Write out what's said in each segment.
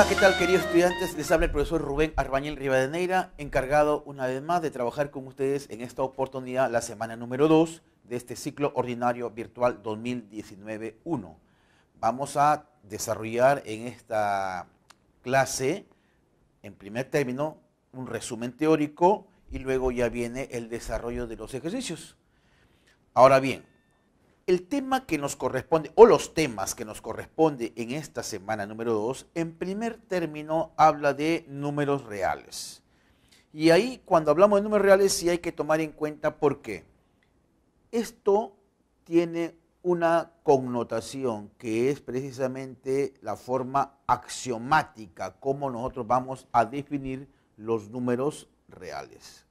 Hola, ¿qué tal queridos estudiantes? Les habla el profesor Rubén Arbañel Rivadeneira, encargado una vez más de trabajar con ustedes en esta oportunidad la semana número 2 de este ciclo ordinario virtual 2019-1. Vamos a desarrollar en esta clase, en primer término, un resumen teórico y luego ya viene el desarrollo de los ejercicios. Ahora bien, el tema que nos corresponde, o los temas que nos corresponde en esta semana número 2, en primer término habla de números reales. Y ahí cuando hablamos de números reales sí hay que tomar en cuenta por qué. Esto tiene una connotación que es precisamente la forma axiomática, cómo nosotros vamos a definir los números reales.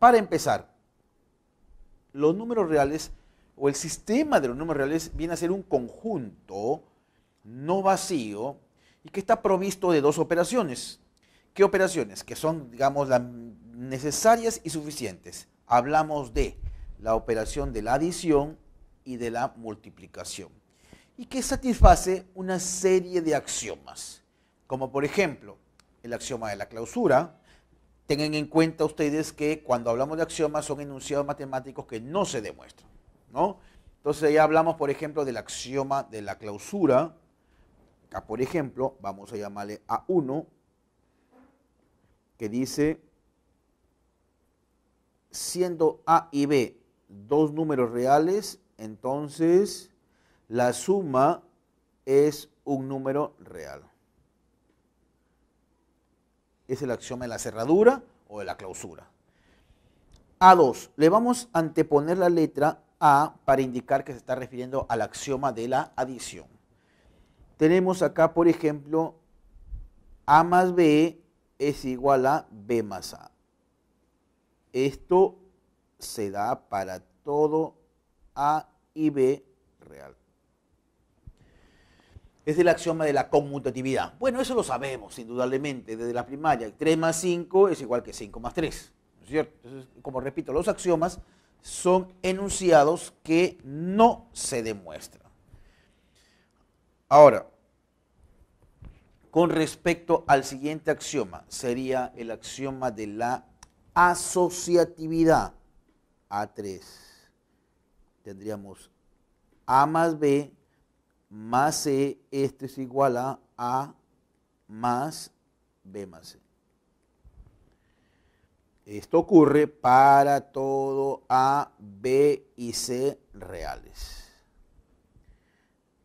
Para empezar, los números reales o el sistema de los números reales viene a ser un conjunto no vacío y que está provisto de dos operaciones. ¿Qué operaciones? Que son, digamos, las necesarias y suficientes. Hablamos de la operación de la adición y de la multiplicación. Y que satisface una serie de axiomas, como por ejemplo el axioma de la clausura, tengan en cuenta ustedes que cuando hablamos de axiomas son enunciados matemáticos que no se demuestran, ¿no? Entonces ya hablamos, por ejemplo, del axioma de la clausura. Acá, por ejemplo, vamos a llamarle A1, que dice, siendo A y B dos números reales, entonces la suma es un número real es el axioma de la cerradura o de la clausura. A2, le vamos a anteponer la letra A para indicar que se está refiriendo al axioma de la adición. Tenemos acá, por ejemplo, A más B es igual a B más A. Esto se da para todo A y B real es el axioma de la conmutatividad. Bueno, eso lo sabemos, indudablemente, desde la primaria. 3 más 5 es igual que 5 más 3. cierto? como repito, los axiomas son enunciados que no se demuestran. Ahora, con respecto al siguiente axioma, sería el axioma de la asociatividad. A3. Tendríamos A más B más C, e, esto es igual a A más B más C. E. Esto ocurre para todo A, B y C reales.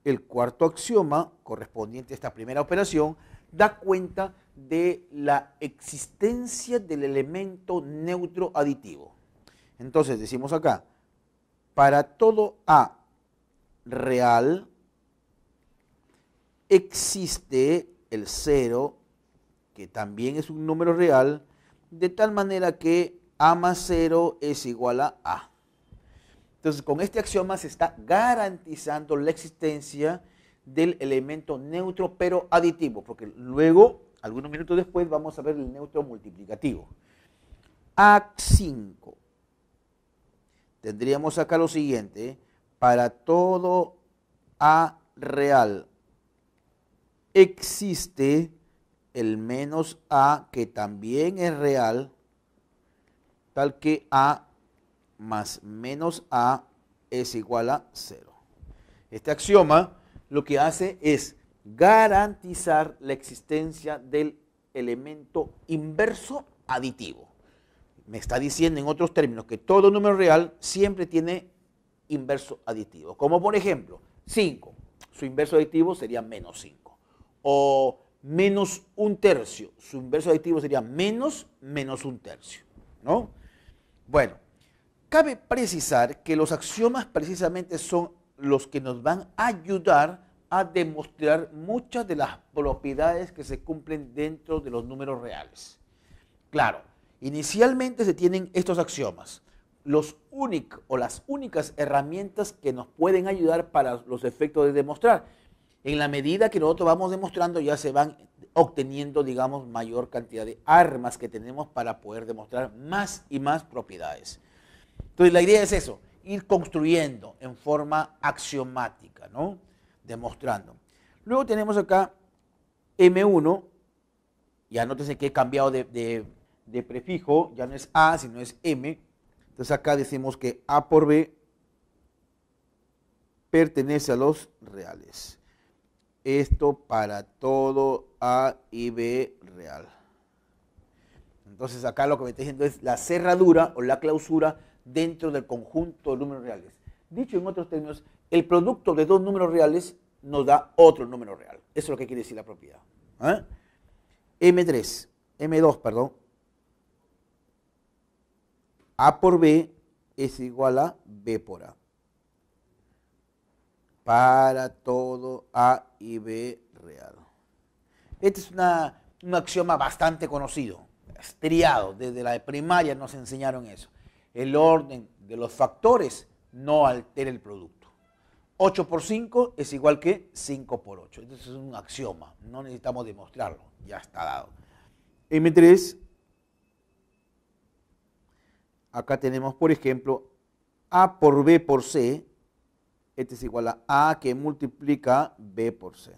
El cuarto axioma, correspondiente a esta primera operación, da cuenta de la existencia del elemento neutro aditivo. Entonces decimos acá, para todo A real, existe el 0, que también es un número real, de tal manera que A más 0 es igual a A. Entonces, con este axioma se está garantizando la existencia del elemento neutro, pero aditivo, porque luego, algunos minutos después, vamos a ver el neutro multiplicativo. a 5 Tendríamos acá lo siguiente, para todo A real existe el menos A que también es real, tal que A más menos A es igual a cero. Este axioma lo que hace es garantizar la existencia del elemento inverso aditivo. Me está diciendo en otros términos que todo número real siempre tiene inverso aditivo. Como por ejemplo, 5. Su inverso aditivo sería menos 5 o menos un tercio. Su inverso aditivo sería menos menos un tercio. ¿no? Bueno, cabe precisar que los axiomas precisamente son los que nos van a ayudar a demostrar muchas de las propiedades que se cumplen dentro de los números reales. Claro, inicialmente se tienen estos axiomas. Los únicos o las únicas herramientas que nos pueden ayudar para los efectos de demostrar en la medida que nosotros vamos demostrando, ya se van obteniendo, digamos, mayor cantidad de armas que tenemos para poder demostrar más y más propiedades. Entonces, la idea es eso, ir construyendo en forma axiomática, ¿no? Demostrando. Luego tenemos acá M1, ya anótese que he cambiado de prefijo, ya no es A, sino es M. Entonces acá decimos que A por B pertenece a los reales esto para todo A y B real. Entonces acá lo que me está diciendo es la cerradura o la clausura dentro del conjunto de números reales. Dicho en otros términos, el producto de dos números reales nos da otro número real. Eso es lo que quiere decir la propiedad. ¿ah? m M3, M2, perdón. A por B es igual a B por A para todo A y B real. Este es un axioma bastante conocido, estriado, desde la primaria nos enseñaron eso. El orden de los factores no altera el producto. 8 por 5 es igual que 5 por 8. Este es un axioma, no necesitamos demostrarlo, ya está dado. M3, acá tenemos por ejemplo A por B por C este es igual a A que multiplica B por C.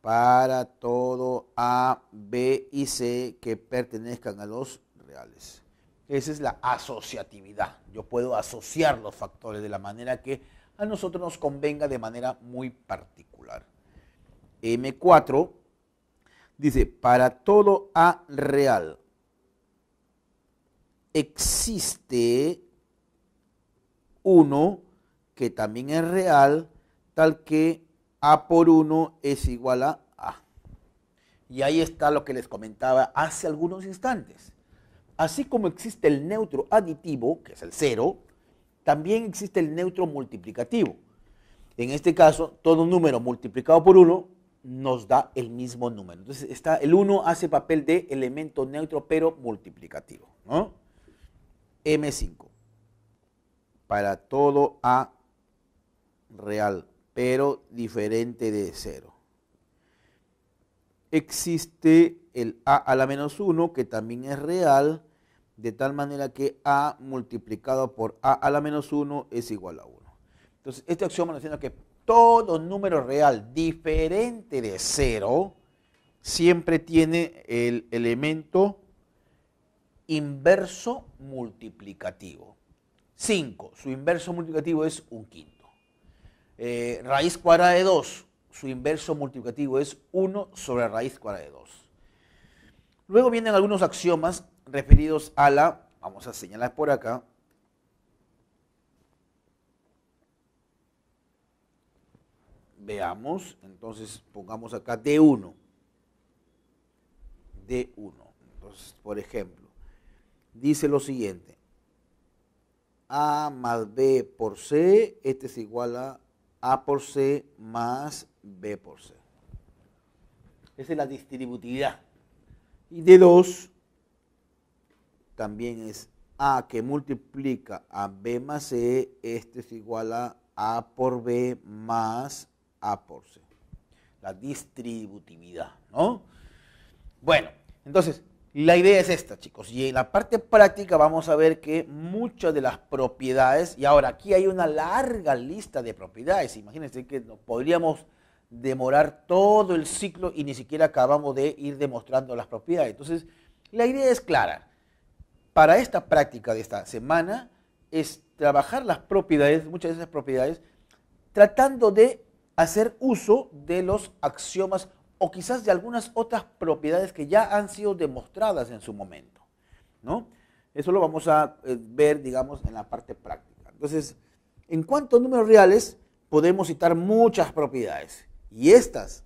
Para todo A, B y C que pertenezcan a los reales. Esa es la asociatividad. Yo puedo asociar los factores de la manera que a nosotros nos convenga de manera muy particular. M4 dice, para todo A real existe uno que también es real, tal que A por 1 es igual a A. Y ahí está lo que les comentaba hace algunos instantes. Así como existe el neutro aditivo, que es el 0, también existe el neutro multiplicativo. En este caso, todo número multiplicado por 1 nos da el mismo número. Entonces, está, el 1 hace papel de elemento neutro, pero multiplicativo. ¿no? M5. Para todo A real, pero diferente de cero. Existe el a a la menos 1, que también es real, de tal manera que a multiplicado por a a la menos 1 es igual a 1. Entonces, este axioma nos dice que todo número real diferente de 0 siempre tiene el elemento inverso multiplicativo. 5, su inverso multiplicativo es un quinto. Eh, raíz cuadrada de 2, su inverso multiplicativo es 1 sobre raíz cuadrada de 2. Luego vienen algunos axiomas referidos a la, vamos a señalar por acá, veamos, entonces pongamos acá D1, D1, entonces por ejemplo, dice lo siguiente, A más B por C, este es igual a a por C más B por C. Esa es la distributividad. Y de 2 también es A que multiplica a B más C, este es igual a A por B más A por C. La distributividad, ¿no? Bueno, entonces, la idea es esta, chicos, y en la parte práctica vamos a ver que muchas de las propiedades, y ahora aquí hay una larga lista de propiedades, imagínense que nos podríamos demorar todo el ciclo y ni siquiera acabamos de ir demostrando las propiedades. Entonces, la idea es clara. Para esta práctica de esta semana es trabajar las propiedades, muchas de esas propiedades, tratando de hacer uso de los axiomas o quizás de algunas otras propiedades que ya han sido demostradas en su momento, Eso lo vamos a eh, ver, digamos, en la parte práctica. Entonces, en cuanto a números reales, podemos citar muchas propiedades y estas,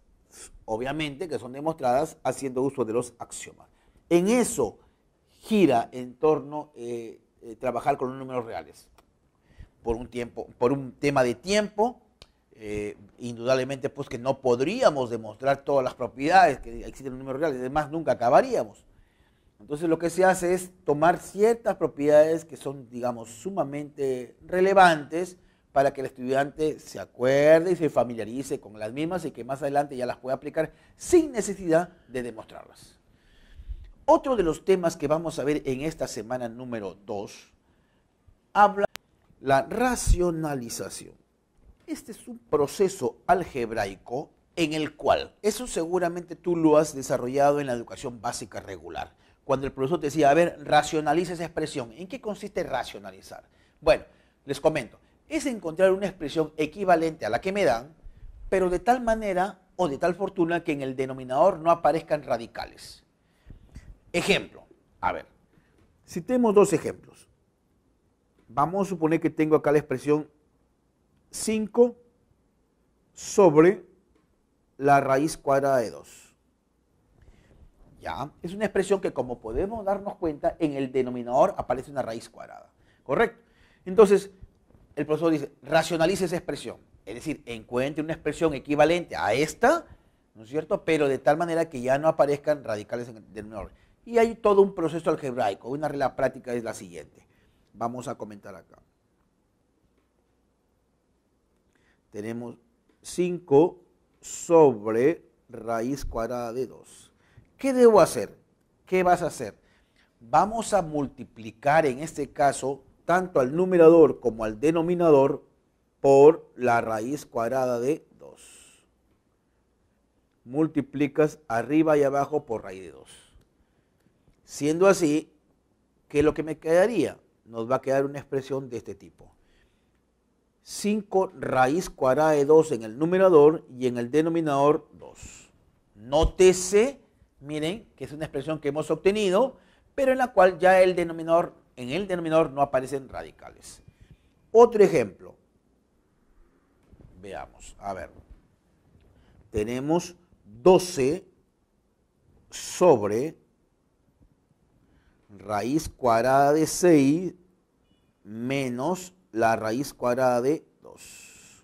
obviamente, que son demostradas haciendo uso de los axiomas. En eso gira en torno a eh, eh, trabajar con los números reales. Por un tiempo, por un tema de tiempo, eh, indudablemente pues que no podríamos demostrar todas las propiedades que existen en números reales, además nunca acabaríamos. Entonces lo que se hace es tomar ciertas propiedades que son, digamos, sumamente relevantes para que el estudiante se acuerde y se familiarice con las mismas y que más adelante ya las pueda aplicar sin necesidad de demostrarlas. Otro de los temas que vamos a ver en esta semana número 2 habla la racionalización. Este es un proceso algebraico en el cual, eso seguramente tú lo has desarrollado en la educación básica regular, cuando el profesor te decía, a ver, racionaliza esa expresión. ¿En qué consiste racionalizar? Bueno, les comento, es encontrar una expresión equivalente a la que me dan, pero de tal manera o de tal fortuna que en el denominador no aparezcan radicales. Ejemplo, a ver, tenemos dos ejemplos. Vamos a suponer que tengo acá la expresión 5 sobre la raíz cuadrada de 2. ¿Ya? Es una expresión que como podemos darnos cuenta, en el denominador aparece una raíz cuadrada. ¿Correcto? Entonces, el profesor dice, racionalice esa expresión. Es decir, encuentre una expresión equivalente a esta, ¿no es cierto? Pero de tal manera que ya no aparezcan radicales en el denominador. Y hay todo un proceso algebraico. Una regla práctica es la siguiente. Vamos a comentar acá. tenemos 5 sobre raíz cuadrada de 2. ¿Qué debo hacer? ¿Qué vas a hacer? Vamos a multiplicar en este caso tanto al numerador como al denominador por la raíz cuadrada de 2. Multiplicas arriba y abajo por raíz de 2. Siendo así, ¿qué es lo que me quedaría? Nos va a quedar una expresión de este tipo. 5 raíz cuadrada de 2 en el numerador y en el denominador 2. Nótese, miren, que es una expresión que hemos obtenido, pero en la cual ya el denominador, en el denominador no aparecen radicales. Otro ejemplo. Veamos, a ver. Tenemos 12 sobre raíz cuadrada de 6 menos la raíz cuadrada de 2.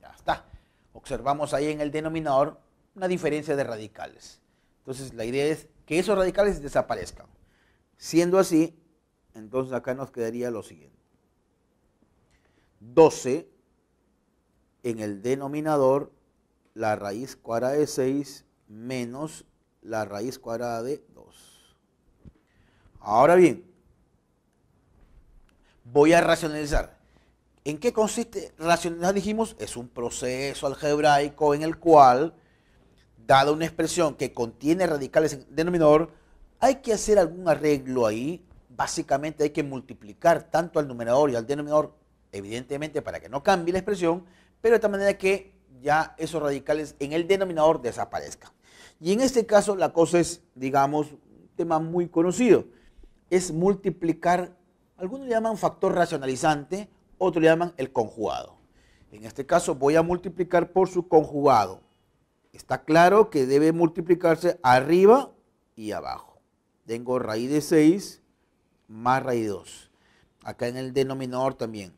Ya está. Observamos ahí en el denominador una diferencia de radicales. Entonces la idea es que esos radicales desaparezcan. Siendo así, entonces acá nos quedaría lo siguiente. 12 en el denominador la raíz cuadrada de 6 menos la raíz cuadrada de 2. Ahora bien, voy a racionalizar. ¿En qué consiste racionalizar? Dijimos, es un proceso algebraico en el cual, dada una expresión que contiene radicales en denominador, hay que hacer algún arreglo ahí. Básicamente hay que multiplicar tanto al numerador y al denominador, evidentemente para que no cambie la expresión, pero de tal manera que ya esos radicales en el denominador desaparezcan. Y en este caso la cosa es, digamos, un tema muy conocido. Es multiplicar algunos le llaman factor racionalizante, otros le llaman el conjugado. En este caso voy a multiplicar por su conjugado. Está claro que debe multiplicarse arriba y abajo. Tengo raíz de 6 más raíz de 2. Acá en el denominador también,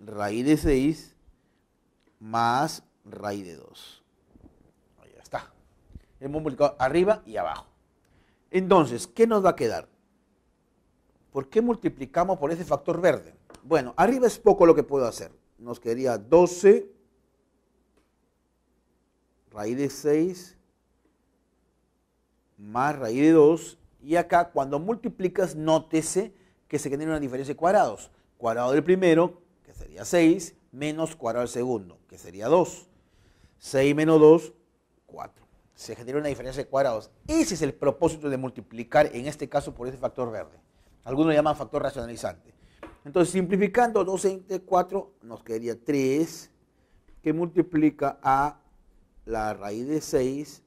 raíz de 6 más raíz de 2. Ahí está. Hemos multiplicado arriba y abajo. Entonces, ¿qué nos va a quedar? ¿Por qué multiplicamos por ese factor verde? Bueno, arriba es poco lo que puedo hacer. Nos quedaría 12 raíz de 6 más raíz de 2. Y acá, cuando multiplicas, nótese que se genera una diferencia de cuadrados. Cuadrado del primero, que sería 6, menos cuadrado del segundo, que sería 2. 6 menos 2, 4. Se genera una diferencia de cuadrados. Ese es el propósito de multiplicar, en este caso, por ese factor verde. Algunos lo llaman factor racionalizante. Entonces, simplificando 2 entre 4 nos quedaría 3, que multiplica a la raíz de 6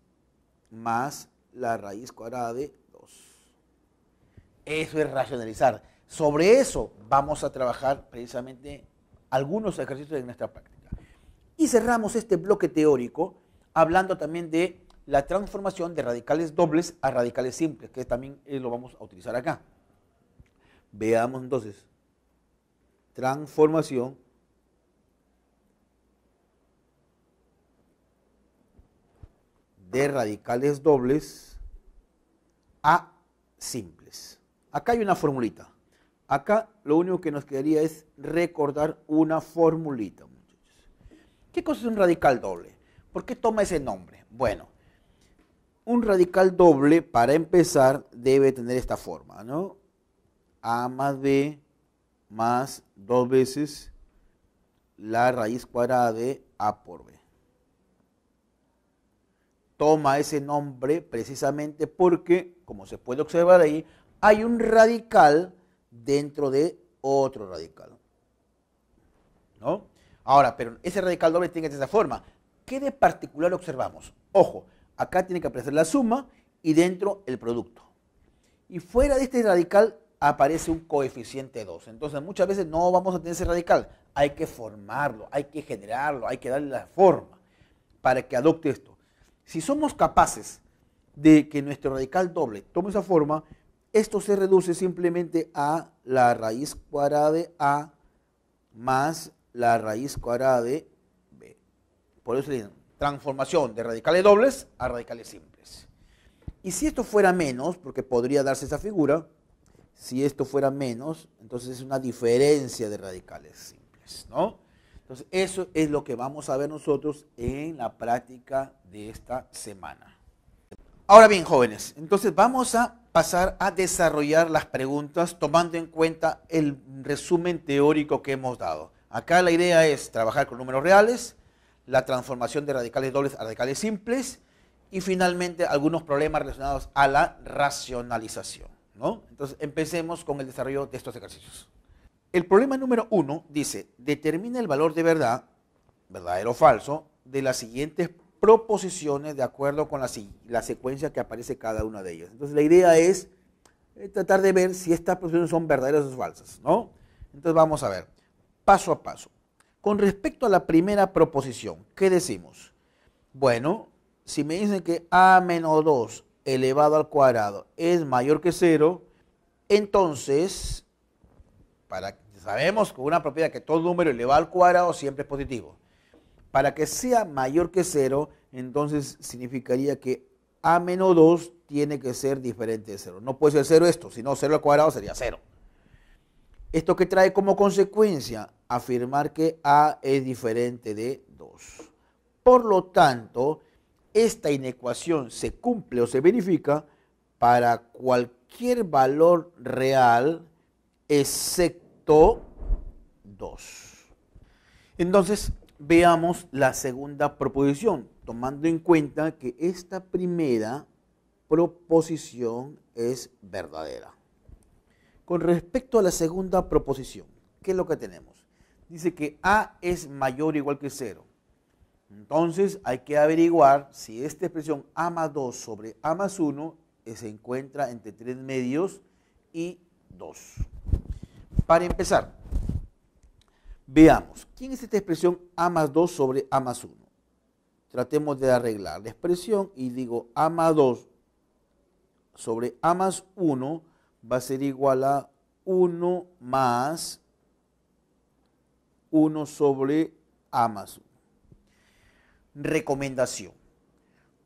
más la raíz cuadrada de 2. Eso es racionalizar. Sobre eso vamos a trabajar precisamente algunos ejercicios de nuestra práctica. Y cerramos este bloque teórico hablando también de la transformación de radicales dobles a radicales simples, que también eh, lo vamos a utilizar acá. Veamos entonces. Transformación. de radicales dobles a simples. Acá hay una formulita. Acá lo único que nos quedaría es recordar una formulita, muchachos. ¿Qué cosa es un radical doble? ¿Por qué toma ese nombre? Bueno, un radical doble, para empezar, debe tener esta forma, ¿no? a más b más dos veces la raíz cuadrada de a por b. Toma ese nombre precisamente porque, como se puede observar ahí, hay un radical dentro de otro radical. ¿No? Ahora, pero ese radical doble tiene de esa forma. ¿Qué de particular observamos? Ojo, acá tiene que aparecer la suma y dentro el producto. Y fuera de este radical aparece un coeficiente 2. Entonces muchas veces no vamos a tener ese radical, hay que formarlo, hay que generarlo, hay que darle la forma para que adopte esto. Si somos capaces de que nuestro radical doble tome esa forma, esto se reduce simplemente a la raíz cuadrada de A más la raíz cuadrada de B. Por eso le dicen transformación de radicales dobles a radicales simples. Y si esto fuera menos, porque podría darse esa figura, si esto fuera menos, entonces es una diferencia de radicales simples, ¿no? Entonces, eso es lo que vamos a ver nosotros en la práctica de esta semana. Ahora bien, jóvenes, entonces vamos a pasar a desarrollar las preguntas tomando en cuenta el resumen teórico que hemos dado. Acá la idea es trabajar con números reales, la transformación de radicales dobles a radicales simples y finalmente algunos problemas relacionados a la racionalización. Entonces, empecemos con el desarrollo de estos ejercicios. El problema número uno dice, determina el valor de verdad, verdadero o falso, de las siguientes proposiciones de acuerdo con la, secuencia que aparece cada una de ellas. Entonces, la idea es eh, tratar de ver si estas proposiciones son verdaderas o falsas, Entonces, vamos a ver, paso a paso. Con respecto a la primera proposición, ¿qué decimos? Bueno, si me dicen que A menos 2 elevado al cuadrado es mayor que 0, entonces, para, sabemos con una propiedad que todo número elevado al cuadrado siempre es positivo. Para que sea mayor que 0, entonces significaría que a menos 2 tiene que ser diferente de 0. No puede ser 0 esto, sino 0 al cuadrado sería 0. Esto que trae como consecuencia afirmar que A es diferente de 2. Por lo tanto, esta inecuación se cumple o se verifica para cualquier valor real excepto 2. Entonces, veamos la segunda proposición, tomando en cuenta que esta primera proposición es verdadera. Con respecto a la segunda proposición, ¿qué es lo que tenemos? Dice que A es mayor o igual que 0. Entonces hay que averiguar si esta expresión A más 2 sobre A más 1 eh, se encuentra entre 3 medios y 2. Para empezar, veamos, ¿quién es esta expresión A más 2 sobre A más 1? Tratemos de arreglar la expresión y digo A más 2 sobre A más 1 va a ser igual a 1 más 1 sobre A más 1 recomendación.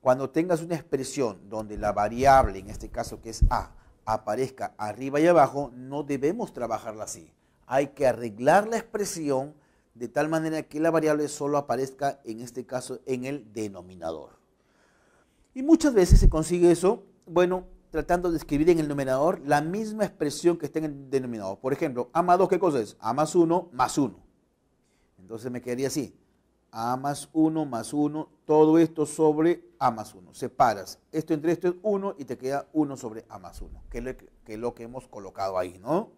Cuando tengas una expresión donde la variable, en este caso que es A, aparezca arriba y abajo, no debemos trabajarla así. Hay que arreglar la expresión de tal manera que la variable solo aparezca, en este caso, en el denominador. Y muchas veces se consigue eso, bueno, tratando de escribir en el numerador la misma expresión que está en el denominador. Por ejemplo, A más 2, ¿qué cosa es? A más 1 más 1. Entonces me quedaría así. A más 1 más 1, todo esto sobre A más 1. Separas. Esto entre esto es 1 y te queda 1 sobre A más 1, que es, lo que hemos colocado ahí, ¿no?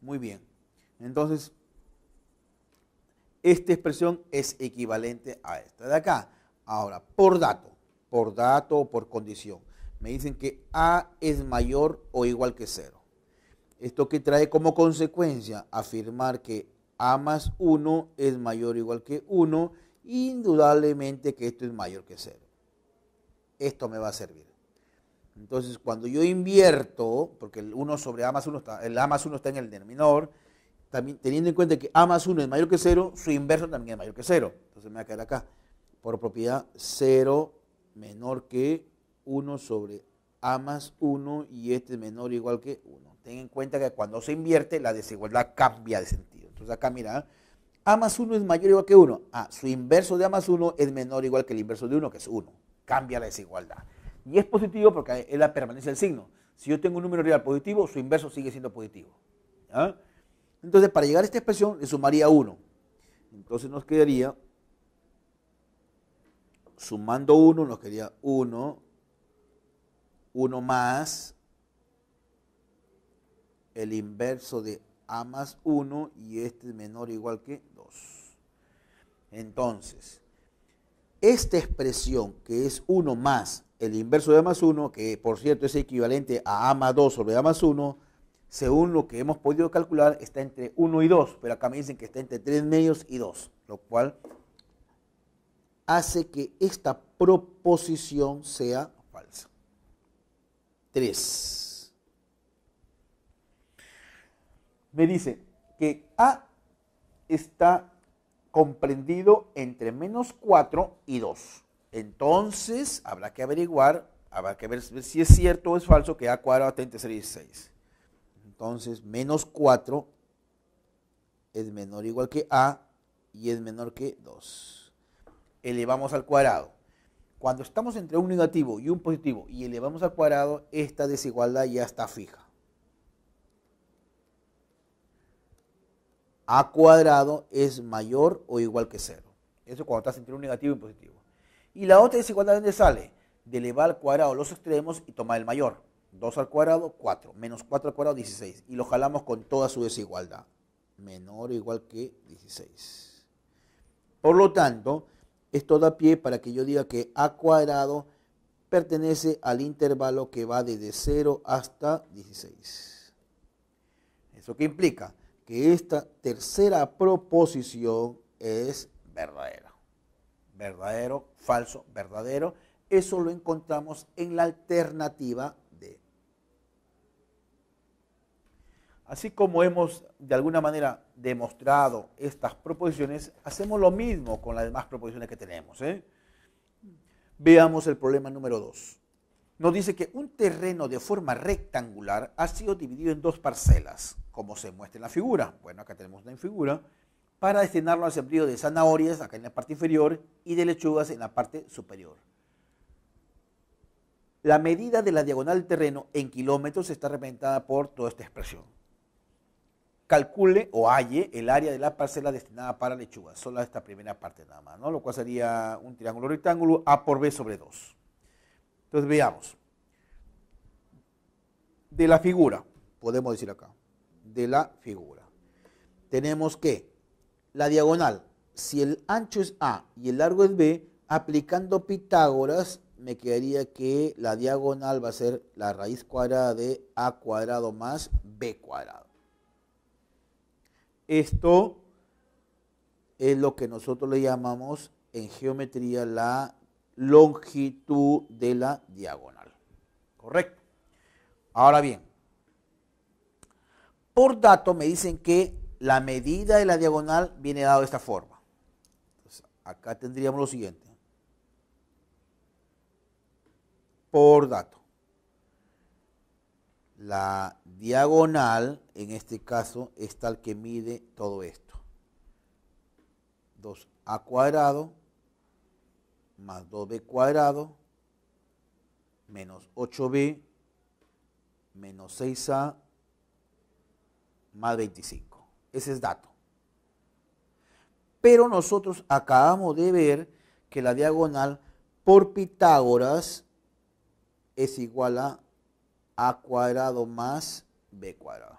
Muy bien. Entonces, esta expresión es equivalente a esta de acá. Ahora, por dato, por dato o por condición, me dicen que A es mayor o igual que 0. ¿Esto que trae como consecuencia? Afirmar que a más 1 es mayor o igual que 1, indudablemente que esto es mayor que 0. Esto me va a servir. Entonces, cuando yo invierto, porque el 1 sobre A más 1 está, el A más 1 está en el denominador, también teniendo en cuenta que A más 1 es mayor que 0, su inverso también es mayor que 0. Entonces me va a quedar acá, por propiedad 0 menor que 1 sobre A más 1 y este es menor o igual que 1. Ten en cuenta que cuando se invierte, la desigualdad cambia de sentido. Entonces pues, acá mira, ¿eh? A más 1 es mayor o igual que 1. Ah, su inverso de A más 1 es menor o igual que el inverso de 1, que es 1. Cambia la desigualdad. Y es positivo porque es la permanencia del signo. Si yo tengo un número real positivo, su inverso sigue siendo positivo. Entonces, para llegar a esta expresión, le sumaría 1. Entonces nos quedaría, sumando 1, nos quedaría 1, 1 más el inverso de a más 1 y este es menor o igual que 2. Entonces, esta expresión que es 1 más el inverso de a más 1, que por cierto es equivalente a a más 2 sobre a más 1, según lo que hemos podido calcular, está entre 1 y 2, pero acá me dicen que está entre 3 medios y 2, lo cual hace que esta proposición sea falsa. 3. me dice que A está comprendido entre menos 4 y 2. Entonces, habrá que averiguar, habrá que ver, si es cierto o es falso que A cuadrado entre que y Entonces, menos 4 es menor o igual que A y es menor que 2. Elevamos al cuadrado. Cuando estamos entre un negativo y un positivo y elevamos al cuadrado, esta desigualdad ya está fija. a cuadrado es mayor o igual que 0. Eso cuando estás entre un negativo y positivo. Y la otra desigualdad, ¿dónde sale? De elevar al cuadrado los extremos y tomar el mayor. 2 al cuadrado, 4. Menos 4 al cuadrado, 16. Y lo jalamos con toda su desigualdad. Menor o igual que 16. Por lo tanto, esto da pie para que yo diga que a cuadrado pertenece al intervalo que va desde 0 hasta 16. ¿Eso qué implica? que esta tercera proposición es verdadera. Verdadero, falso, verdadero. Eso lo encontramos en la alternativa D. Así como hemos de alguna manera demostrado estas proposiciones, hacemos lo mismo con las demás proposiciones que tenemos. ¿eh? Veamos el problema número 2. Nos dice que un terreno de forma rectangular ha sido dividido en dos parcelas como se muestra en la figura. Bueno, acá tenemos una figura para destinarlo al sembrío de zanahorias acá en la parte inferior y de lechugas en la parte superior. La medida de la diagonal del terreno en kilómetros está representada por toda esta expresión. Calcule o halle el área de la parcela destinada para lechugas, solo esta primera parte nada más, ¿no? lo cual sería un triángulo rectángulo A por B sobre 2. Entonces veamos. De la figura, podemos decir acá, de la figura. Tenemos que la diagonal, si el ancho es A y el largo es B, aplicando Pitágoras me quedaría que la diagonal va a ser la raíz cuadrada de A cuadrado más B cuadrado. Esto es lo que nosotros le llamamos en geometría la longitud de la diagonal. Correcto. Ahora bien, por dato me dicen que la medida de la diagonal viene dada de esta forma. acá tendríamos lo siguiente. Por dato. La diagonal, en este caso, es tal que mide todo esto. 2a cuadrado más 2b cuadrado menos 8b menos 6a más 25. Ese es dato. Pero nosotros acabamos de ver que la diagonal por Pitágoras es igual a a cuadrado más b cuadrado.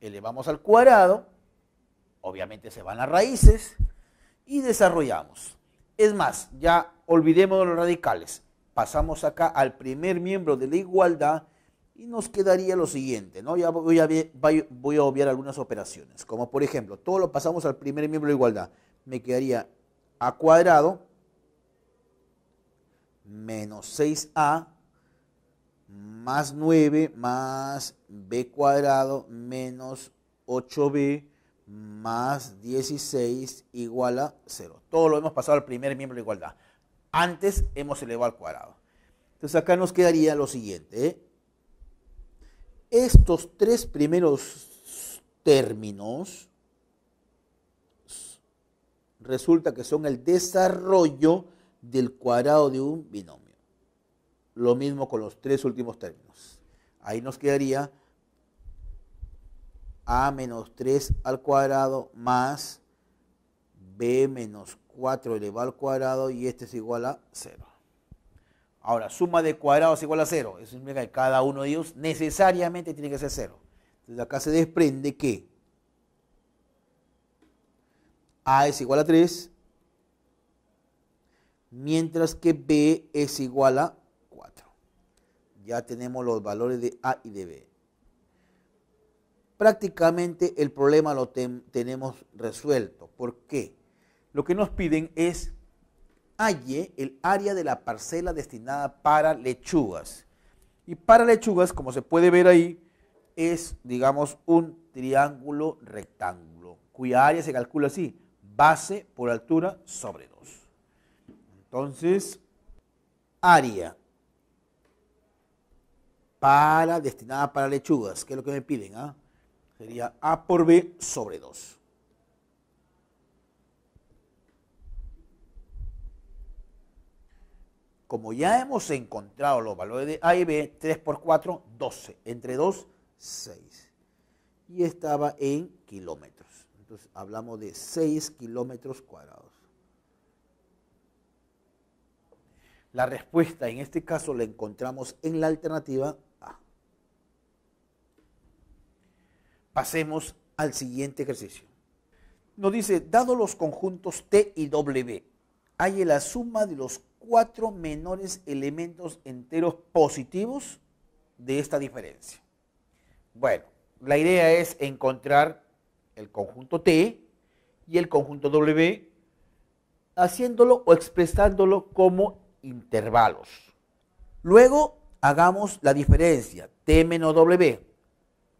Elevamos al cuadrado, obviamente se van las raíces y desarrollamos. Es más, ya olvidemos los radicales. Pasamos acá al primer miembro de la igualdad y nos quedaría lo siguiente, ¿no? Ya voy a, obviar algunas operaciones, como por ejemplo, todo lo pasamos al primer miembro de igualdad. Me quedaría a cuadrado menos 6a más 9 más b cuadrado menos 8b más 16 igual a 0. Todo lo hemos pasado al primer miembro de igualdad. Antes hemos elevado al cuadrado. Entonces acá nos quedaría lo siguiente. ¿eh? estos tres primeros términos resulta que son el desarrollo del cuadrado de un binomio. Lo mismo con los tres últimos términos. Ahí nos quedaría a menos 3 al cuadrado más b menos 4 elevado al cuadrado y este es igual a 0. Ahora, suma de cuadrados igual a cero. Eso significa que cada uno de ellos necesariamente tiene que ser cero. Entonces acá se desprende que A es igual a 3, mientras que B es igual a 4. Ya tenemos los valores de A y de B. Prácticamente el problema lo tenemos resuelto. ¿Por qué? Lo que nos piden es halle el área de la parcela destinada para lechugas. Y para lechugas, como se puede ver ahí, es, digamos, un triángulo rectángulo, cuya área se calcula así, base por altura sobre 2. Entonces, área para destinada para lechugas, que es lo que me piden, ¿ah? Sería A por B sobre 2. Como ya hemos encontrado los valores de A y B, 3 por 4, 12. Entre 2, 6. Y estaba en kilómetros. Entonces hablamos de 6 kilómetros cuadrados. La respuesta en este caso la encontramos en la alternativa A. Pasemos al siguiente ejercicio. Nos dice, dado los conjuntos T y W, hay la suma de los cuatro menores elementos enteros positivos de esta diferencia. Bueno, la idea es encontrar el conjunto T y el conjunto W haciéndolo o expresándolo como intervalos. Luego hagamos la diferencia T menos W.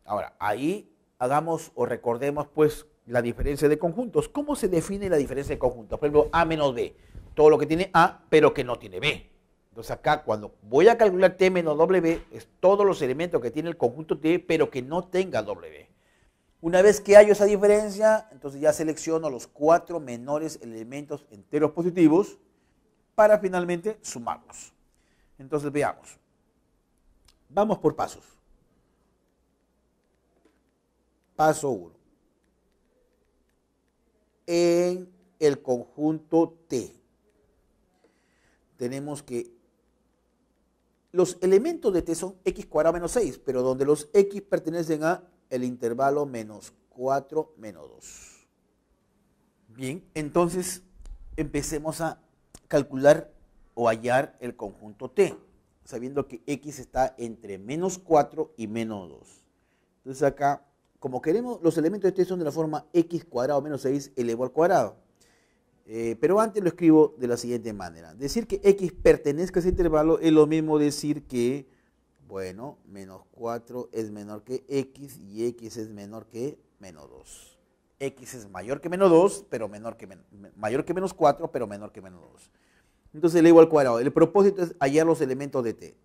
Ahora, ahí hagamos o recordemos pues la diferencia de conjuntos. ¿Cómo se define la diferencia de conjuntos? Por ejemplo, A menos B todo lo que tiene A, pero que no tiene B. Entonces acá cuando voy a calcular T menos W es todos los elementos que tiene el conjunto T, pero que no tenga W. Una vez que hallo esa diferencia, entonces ya selecciono los cuatro menores elementos enteros positivos para finalmente sumarlos. Entonces veamos. Vamos por pasos. Paso 1. En el conjunto T tenemos que los elementos de t son x cuadrado menos 6, pero donde los x pertenecen a el intervalo menos 4 menos 2. Bien, entonces empecemos a calcular o hallar el conjunto t, sabiendo que x está entre menos 4 y menos 2. Entonces acá, como queremos, los elementos de t son de la forma x cuadrado menos 6 elevado al cuadrado. Eh, pero antes lo escribo de la siguiente manera. Decir que x pertenezca a ese intervalo es lo mismo decir que, bueno, menos 4 es menor que x y x es menor que menos 2. x es mayor que menos 2, pero menor que, mayor que menos 4, pero menor que menos 2. Entonces le al cuadrado. El propósito es hallar los elementos de t.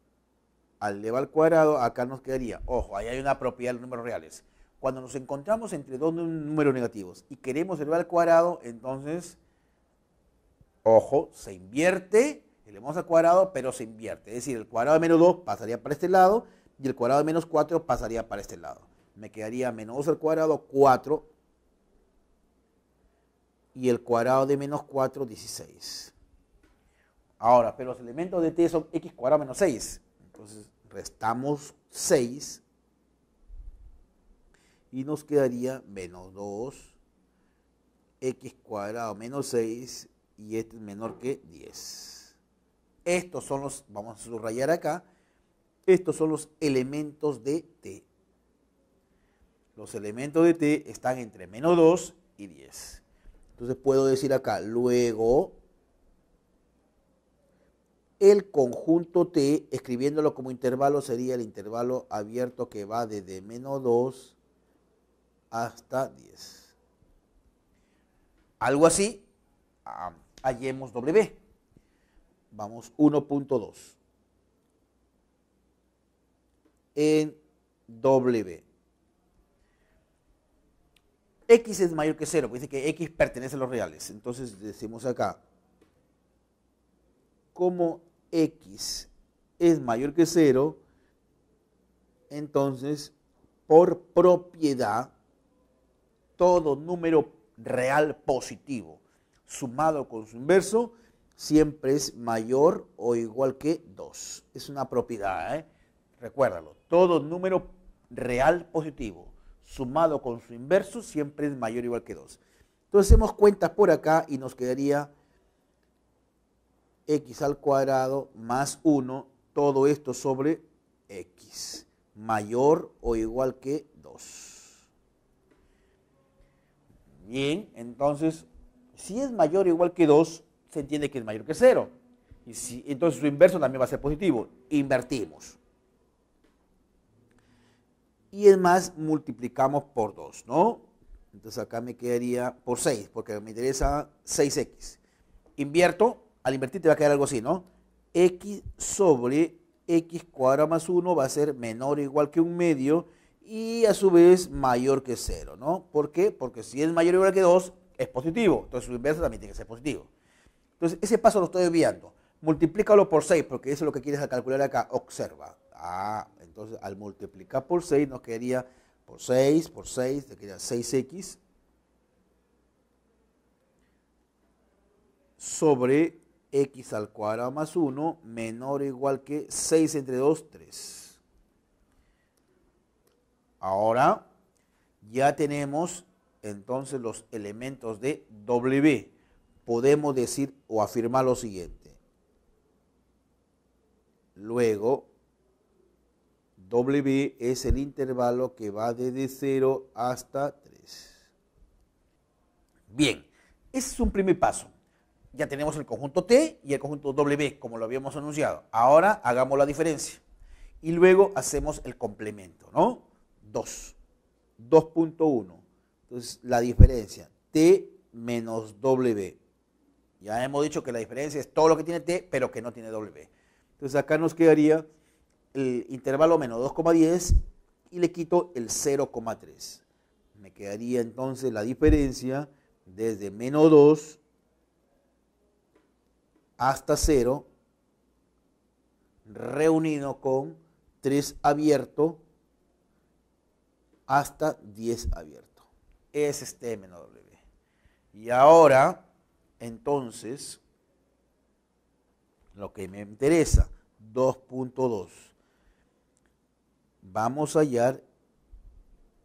Al elevar al cuadrado, acá nos quedaría, ojo, ahí hay una propiedad de los números reales. Cuando nos encontramos entre dos números negativos y queremos elevar al cuadrado, entonces Ojo, se invierte el al cuadrado, pero se invierte. Es decir, el cuadrado de menos 2 pasaría para este lado y el cuadrado de menos 4 pasaría para este lado. Me quedaría menos 2 al cuadrado, 4. Y el cuadrado de menos 4, 16. Ahora, pero los elementos de t son x cuadrado menos 6. Entonces, restamos 6 y nos quedaría menos 2 x cuadrado menos 6 y este es menor que 10. Estos son los, vamos a subrayar acá, estos son los elementos de T. Los elementos de T están entre menos 2 y 10. Entonces puedo decir acá, luego el conjunto T, escribiéndolo como intervalo, sería el intervalo abierto que va desde menos 2 hasta 10. Algo así hallemos W. Vamos 1.2. En W. X es mayor que 0, pues dice que X pertenece a los reales. Entonces decimos acá, como X es mayor que 0, entonces por propiedad, todo número real positivo sumado con su inverso siempre es mayor o igual que 2. Es una propiedad, ¿eh? recuérdalo. Todo número real positivo sumado con su inverso siempre es mayor o igual que 2. Entonces hacemos cuentas por acá y nos quedaría x al cuadrado más 1, todo esto sobre x, mayor o igual que 2. Bien, entonces si es mayor o igual que 2, se entiende que es mayor que 0. Y si, entonces su inverso también va a ser positivo. Invertimos. Y es más, multiplicamos por 2, ¿no? Entonces acá me quedaría por 6, porque me interesa 6x. Invierto, al invertir te va a quedar algo así, ¿no? x sobre x cuadrado más 1 va a ser menor o igual que un medio y a su vez mayor que 0, ¿no? ¿Por qué? Porque si es mayor o igual que 2, es positivo. Entonces su inverso también tiene que ser positivo. Entonces ese paso lo estoy obviando. Multiplícalo por 6 porque eso es lo que quieres calcular acá. Observa. Ah, entonces al multiplicar por 6 nos quedaría por 6, por 6, te quedaría 6x sobre x al cuadrado más 1 menor o igual que 6 entre 2, 3. Ahora ya tenemos entonces los elementos de W, podemos decir o afirmar lo siguiente. Luego, W es el intervalo que va desde 0 hasta 3. Bien, ese es un primer paso. Ya tenemos el conjunto T y el conjunto W, como lo habíamos anunciado. Ahora hagamos la diferencia. Y luego hacemos el complemento, ¿no? 2. 2.1. Entonces, la diferencia, T menos W. Ya hemos dicho que la diferencia es todo lo que tiene T, pero que no tiene W. Entonces, acá nos quedaría el intervalo menos 2,10 y le quito el 0,3. Me quedaría entonces la diferencia desde menos 2 hasta 0 reunido con 3 abierto hasta 10 abierto es este W. Y ahora, entonces, lo que me interesa, 2.2. Vamos a hallar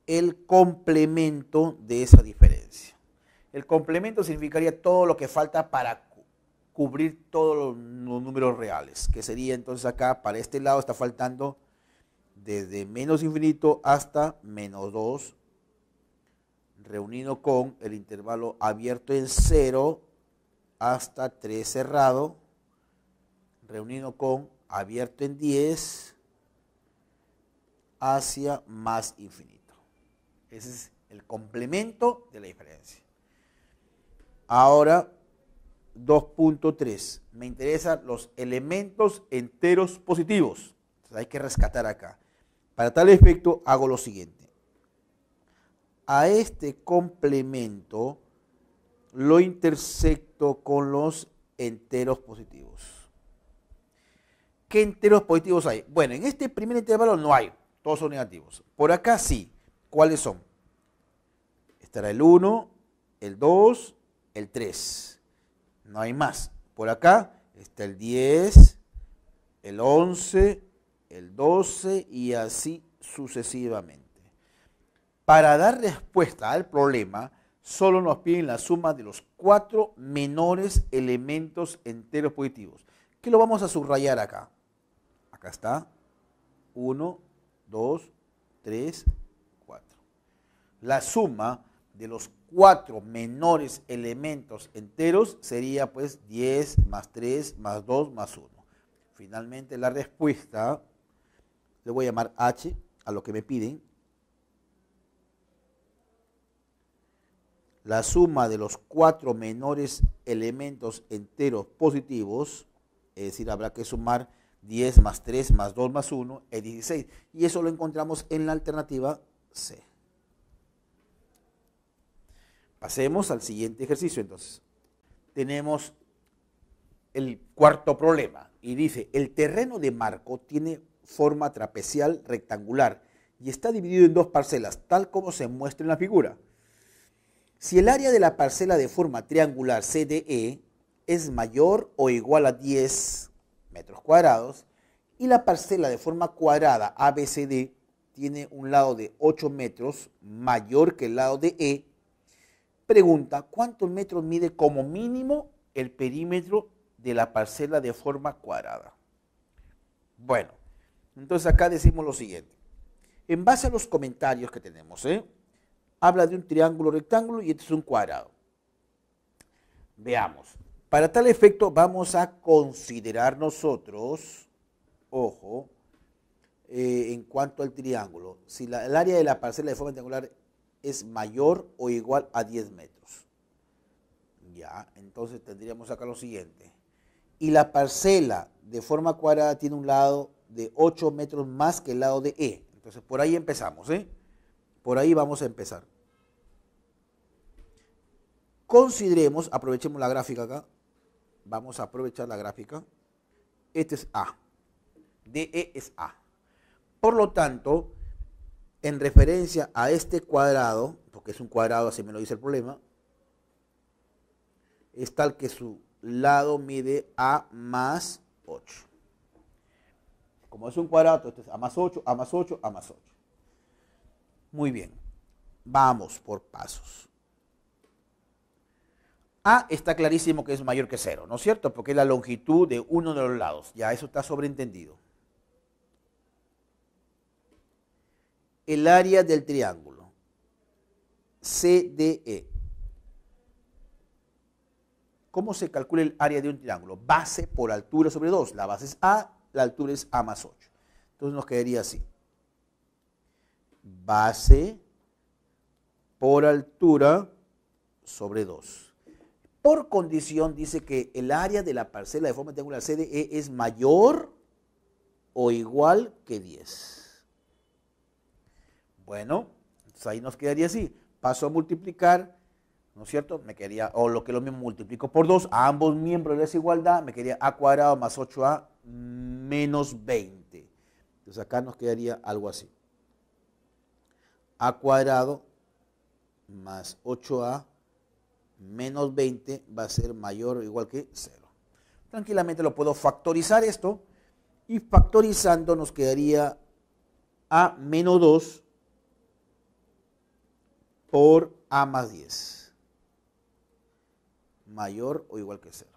el complemento de esa diferencia. El complemento significaría todo lo que falta para cubrir todos los, los números reales, que sería entonces acá, para este lado está faltando desde menos infinito hasta menos 2 reunido con el intervalo abierto en 0 hasta 3 cerrado, reunido con abierto en 10 hacia más infinito. Ese es el complemento de la diferencia. Ahora, 2.3. Me interesan los elementos enteros positivos. hay que rescatar acá. Para tal efecto, hago lo siguiente a este complemento lo intersecto con los enteros positivos. ¿Qué enteros positivos hay? Bueno, en este primer intervalo no hay, todos son negativos. Por acá sí, ¿cuáles son? Estará el 1, el 2, el 3. No hay más. Por acá está el 10, el 11, el 12 y así sucesivamente. Para dar respuesta al problema, solo nos piden la suma de los cuatro menores elementos enteros positivos. ¿Qué lo vamos a subrayar acá? Acá está. 1, 2, tres, cuatro. La suma de los cuatro menores elementos enteros sería pues 10 más 3 más 2 más 1. Finalmente la respuesta, le voy a llamar H a lo que me piden, la suma de los cuatro menores elementos enteros positivos, es decir, habrá que sumar 10 más 3 más 2 más 1 es 16. Y eso lo encontramos en la alternativa C. Pasemos al siguiente ejercicio entonces. Tenemos el cuarto problema y dice, el terreno de Marco tiene forma trapecial rectangular y está dividido en dos parcelas, tal como se muestra en la figura. Si el área de la parcela de forma triangular CDE es mayor o igual a 10 metros cuadrados y la parcela de forma cuadrada ABCD tiene un lado de 8 metros mayor que el lado de E, pregunta cuántos metros mide como mínimo el perímetro de la parcela de forma cuadrada. Bueno, entonces acá decimos lo siguiente. En base a los comentarios que tenemos, ¿eh? habla de un triángulo rectángulo y este es un cuadrado. Veamos. Para tal efecto vamos a considerar nosotros, ojo, eh, en cuanto al triángulo, si el área de la parcela de forma triangular es mayor o igual a 10 metros. Ya, entonces tendríamos acá lo siguiente. Y la parcela de forma cuadrada tiene un lado de 8 metros más que el lado de E. Entonces por ahí empezamos, ¿eh? Por ahí vamos a empezar. Consideremos, aprovechemos la gráfica acá. Vamos a aprovechar la gráfica. Este es A. DE es A. Por lo tanto, en referencia a este cuadrado, porque es un cuadrado, así me lo dice el problema, es tal que su lado mide A más 8. Como es un cuadrado, es A más 8, A más 8, A más 8. Muy bien, vamos por pasos. A está clarísimo que es mayor que cero, ¿no es cierto? Porque es la longitud de uno de los lados. Ya eso está sobreentendido. El área del triángulo CDE. ¿Cómo se calcula el área de un triángulo? Base por altura sobre 2. La base es A, la altura es A más 8. Entonces nos quedaría así base por altura sobre 2. Por condición dice que el área de la parcela de forma triangular CDE es mayor o igual que 10. Bueno, entonces pues ahí nos quedaría así. Paso a multiplicar, ¿no es cierto? Me quedaría, o lo que lo mismo, multiplico por 2, a ambos miembros de esa igualdad, me quedaría a cuadrado más 8a menos 20. Entonces acá nos quedaría algo así a cuadrado más 8a menos 20 va a ser mayor o igual que 0. Tranquilamente lo puedo factorizar esto y factorizando nos quedaría a menos 2 por a más 10 mayor o igual que 0.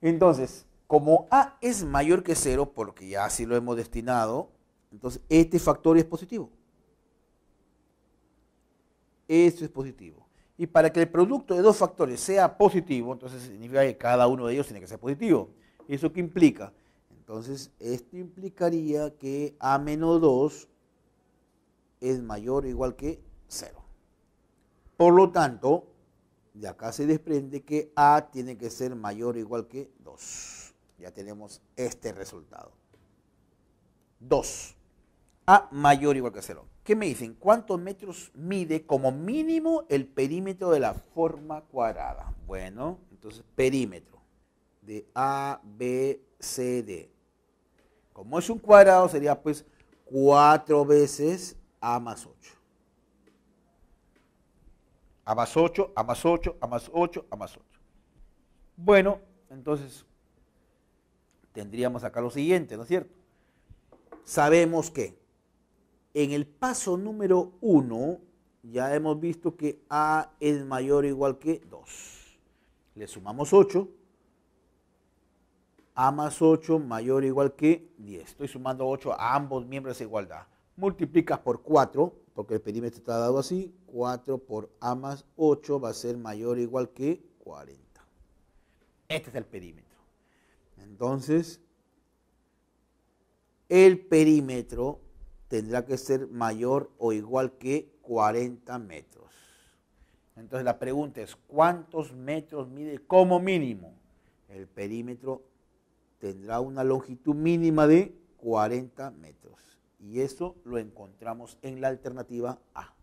Entonces, como a es mayor que 0, porque ya así lo hemos destinado, entonces, este factor es positivo. Eso es positivo. Y para que el producto de dos factores sea positivo, entonces significa que cada uno de ellos tiene que ser positivo. ¿Eso qué implica? Entonces, esto implicaría que A menos 2 es mayor o igual que 0. Por lo tanto, de acá se desprende que A tiene que ser mayor o igual que 2. Ya tenemos este resultado. 2 a mayor o igual que cero. ¿Qué me dicen? ¿Cuántos metros mide como mínimo el perímetro de la forma cuadrada? Bueno, entonces perímetro de A, B, C, D. Como es un cuadrado, sería pues cuatro veces A más 8. A más 8, A más 8, A más 8, A más 8. Bueno, entonces tendríamos acá lo siguiente, ¿no es cierto? Sabemos que en el paso número 1 ya hemos visto que A es mayor o igual que 2. Le sumamos 8. A más 8 mayor o igual que 10. Estoy sumando 8 a ambos miembros de igualdad. Multiplicas por 4, porque el perímetro está dado así. 4 por A más 8 va a ser mayor o igual que 40. Este es el perímetro. Entonces, el perímetro tendrá que ser mayor o igual que 40 metros. Entonces la pregunta es, ¿cuántos metros mide como mínimo? El perímetro tendrá una longitud mínima de 40 metros. Y eso lo encontramos en la alternativa A.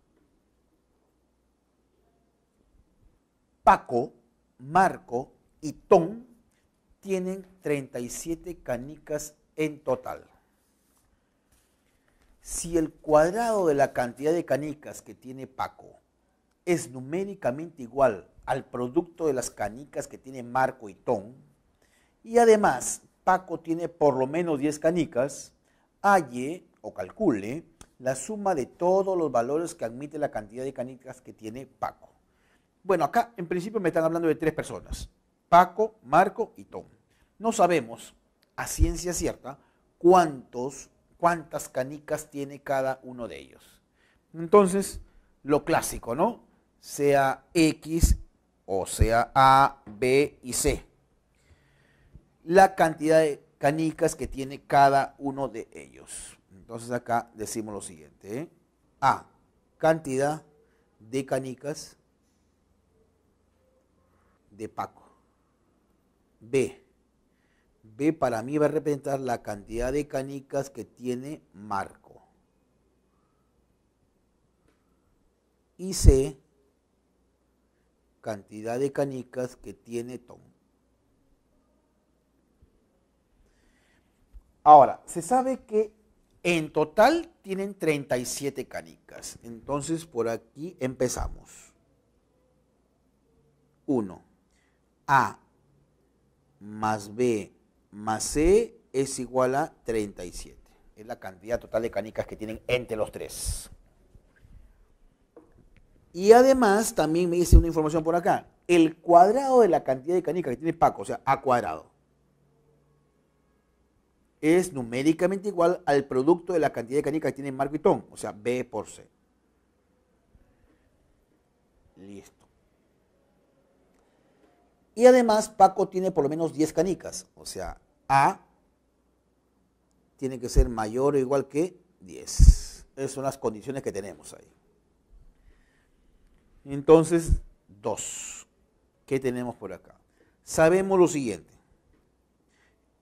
Paco, Marco y Tom tienen 37 canicas en total. Si el cuadrado de la cantidad de canicas que tiene Paco es numéricamente igual al producto de las canicas que tiene Marco y Tom, y además Paco tiene por lo menos 10 canicas, halle o calcule la suma de todos los valores que admite la cantidad de canicas que tiene Paco. Bueno, acá en principio me están hablando de tres personas, Paco, Marco y Tom. No sabemos a ciencia cierta cuántos cuántas canicas tiene cada uno de ellos. Entonces, lo clásico, ¿no? Sea X o sea A, B y C. La cantidad de canicas que tiene cada uno de ellos. Entonces acá decimos lo siguiente. ¿eh? A, cantidad de canicas de Paco. B, B para mí va a representar la cantidad de canicas que tiene Marco. Y C, cantidad de canicas que tiene Tom. Ahora, se sabe que en total tienen 37 canicas. Entonces, por aquí empezamos. 1. A más B más C es igual a 37. Es la cantidad total de canicas que tienen entre los tres. Y además también me dice una información por acá. El cuadrado de la cantidad de canicas que tiene Paco, o sea, A cuadrado, es numéricamente igual al producto de la cantidad de canicas que tiene Marco y Tom, o sea, B por C. Listo. Y además Paco tiene por lo menos 10 canicas, o sea, a tiene que ser mayor o igual que 10. Esas son las condiciones que tenemos ahí. Entonces, 2. ¿Qué tenemos por acá? Sabemos lo siguiente.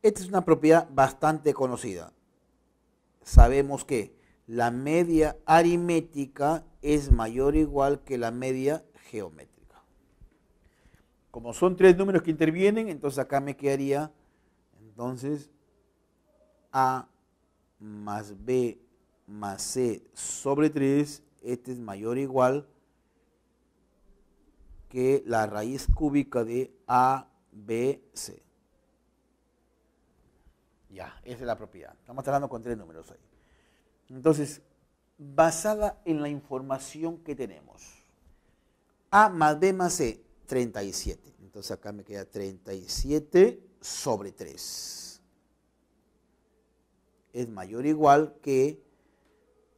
Esta es una propiedad bastante conocida. Sabemos que la media aritmética es mayor o igual que la media geométrica. Como son tres números que intervienen, entonces acá me quedaría entonces, A más B más C sobre 3, este es mayor o igual que la raíz cúbica de ABC. Ya, esa es la propiedad. Estamos hablando con tres números ahí. Entonces, basada en la información que tenemos, A más B más C, 37. Entonces acá me queda 37 sobre 3. Es mayor o igual que,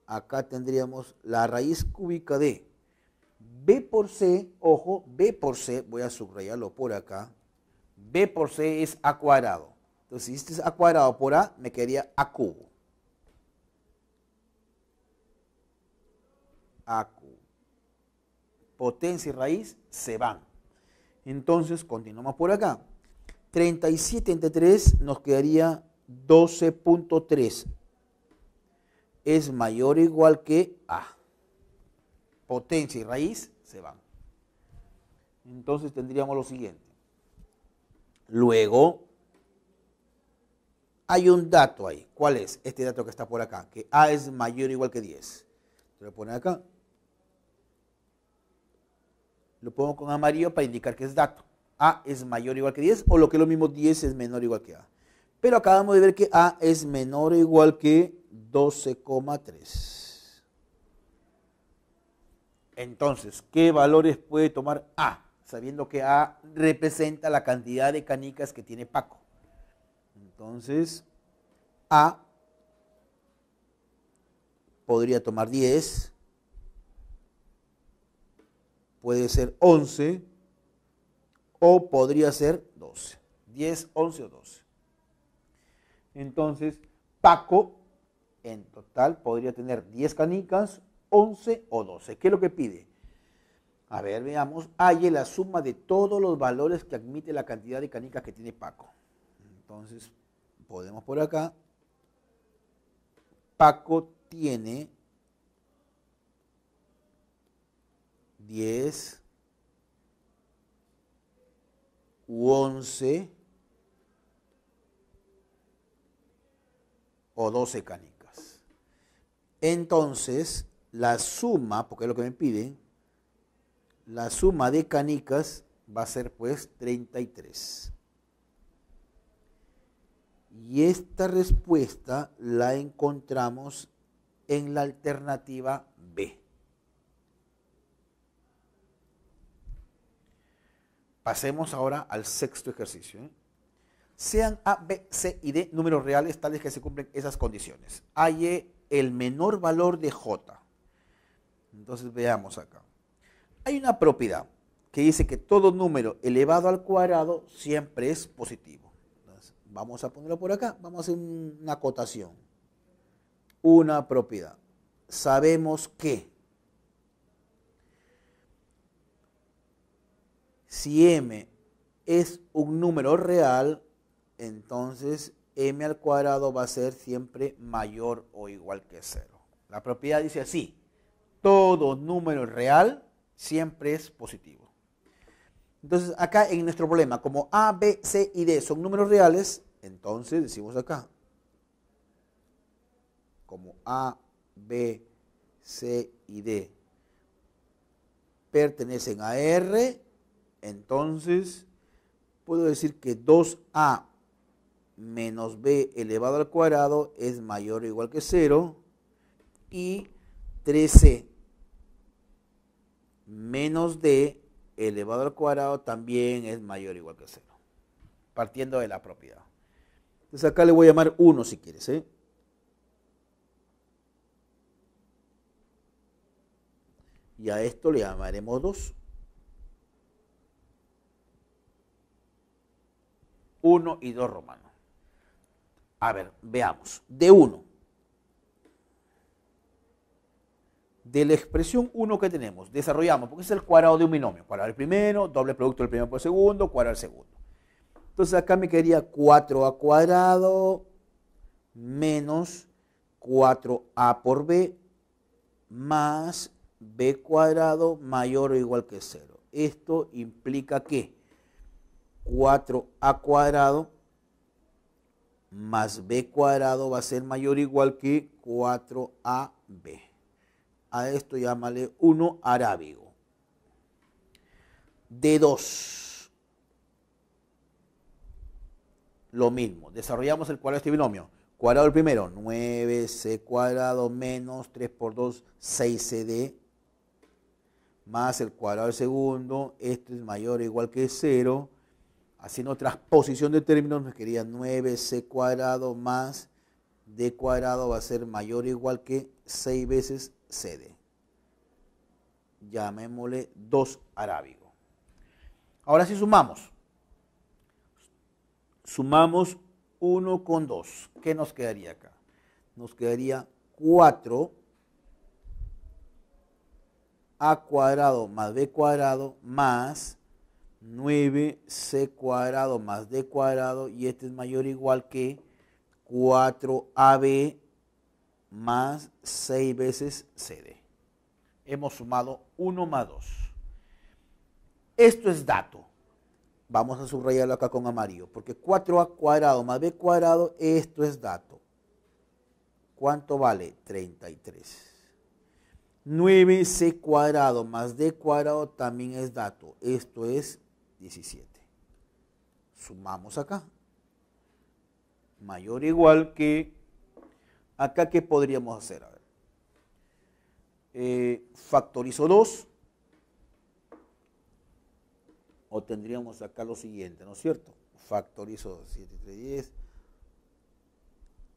acá tendríamos la raíz cúbica de b por c, ojo, b por c, voy a subrayarlo por acá, b por c es a cuadrado. Entonces, si este es a cuadrado por a, me quería a cubo. A cubo. Potencia y raíz se van. Entonces, continuamos por acá. 37 entre 3 nos quedaría 12.3. Es mayor o igual que A. Potencia y raíz se van. Entonces tendríamos lo siguiente. Luego, hay un dato ahí. ¿Cuál es? Este dato que está por acá, que A es mayor o igual que 10. lo pone acá. Lo pongo con amarillo para indicar que es dato. A es mayor o igual que 10, o lo que es lo mismo, 10 es menor o igual que A. Pero acabamos de ver que A es menor o igual que 12,3. Entonces, ¿qué valores puede tomar A? Sabiendo que A representa la cantidad de canicas que tiene Paco. Entonces, A podría tomar 10, puede ser 11, o podría ser 12. 10, 11 o 12. Entonces, Paco en total podría tener 10 canicas, 11 o 12. ¿Qué es lo que pide? A ver, veamos. Halle la suma de todos los valores que admite la cantidad de canicas que tiene Paco. Entonces, podemos por acá. Paco tiene 10, 11 o 12 canicas. Entonces, la suma, porque es lo que me piden, la suma de canicas va a ser pues 33. Y esta respuesta la encontramos en la alternativa Pasemos ahora al sexto ejercicio. ¿eh? Sean A, B, C y D números reales tales que se cumplen esas condiciones. ¿Hay e, el menor valor de J. Entonces veamos acá. Hay una propiedad que dice que todo número elevado al cuadrado siempre es positivo. vamos a ponerlo por acá. Vamos a hacer una acotación. Una propiedad. Sabemos que Si m es un número real, entonces m al cuadrado va a ser siempre mayor o igual que 0. La propiedad dice así, todo número real siempre es positivo. Entonces acá en nuestro problema, como a, b, c y d son números reales, entonces decimos acá, como a, b, c y d pertenecen a r, entonces, puedo decir que 2a menos b elevado al cuadrado es mayor o igual que 0 y 3 menos d elevado al cuadrado también es mayor o igual que 0, partiendo de la propiedad. Entonces acá le voy a llamar 1 si quieres. ¿eh? Y a esto le llamaremos 2. 1 y 2 romanos. A ver, veamos. De 1. De la expresión 1 que tenemos, desarrollamos, porque es el cuadrado de un binomio. Cuadrado del primero, doble producto del primero por segundo, cuadrado del segundo. Entonces acá me quedaría 4a cuadrado menos 4a por b más b cuadrado mayor o igual que 0. Esto implica que 4a cuadrado más b cuadrado va a ser mayor o igual que 4ab. A esto llámale 1 arábigo. D2. Lo mismo. Desarrollamos el cuadrado de este binomio. Cuadrado del primero, 9c cuadrado menos 3 por 2, 6cd más el cuadrado del segundo, esto es mayor o igual que 0, haciendo transposición de términos, nos quería 9c cuadrado más d cuadrado va a ser mayor o igual que 6 veces cd. Llamémosle 2 arábigo. Ahora sí sumamos. Sumamos 1 con 2. ¿Qué nos quedaría acá? Nos quedaría 4 a cuadrado más b cuadrado más 9c cuadrado más d cuadrado y este es mayor o igual que 4ab más 6 veces cd. Hemos sumado 1 más 2. Esto es dato. Vamos a subrayarlo acá con amarillo, porque 4a cuadrado más b cuadrado, esto es dato. ¿Cuánto vale? 33. 9c cuadrado más d cuadrado también es dato. Esto es 17. Sumamos acá. Mayor o igual que... Acá, ¿qué podríamos hacer? A ver. Eh, factorizo 2. O tendríamos acá lo siguiente, ¿no es cierto? Factorizo 7, 3, 10.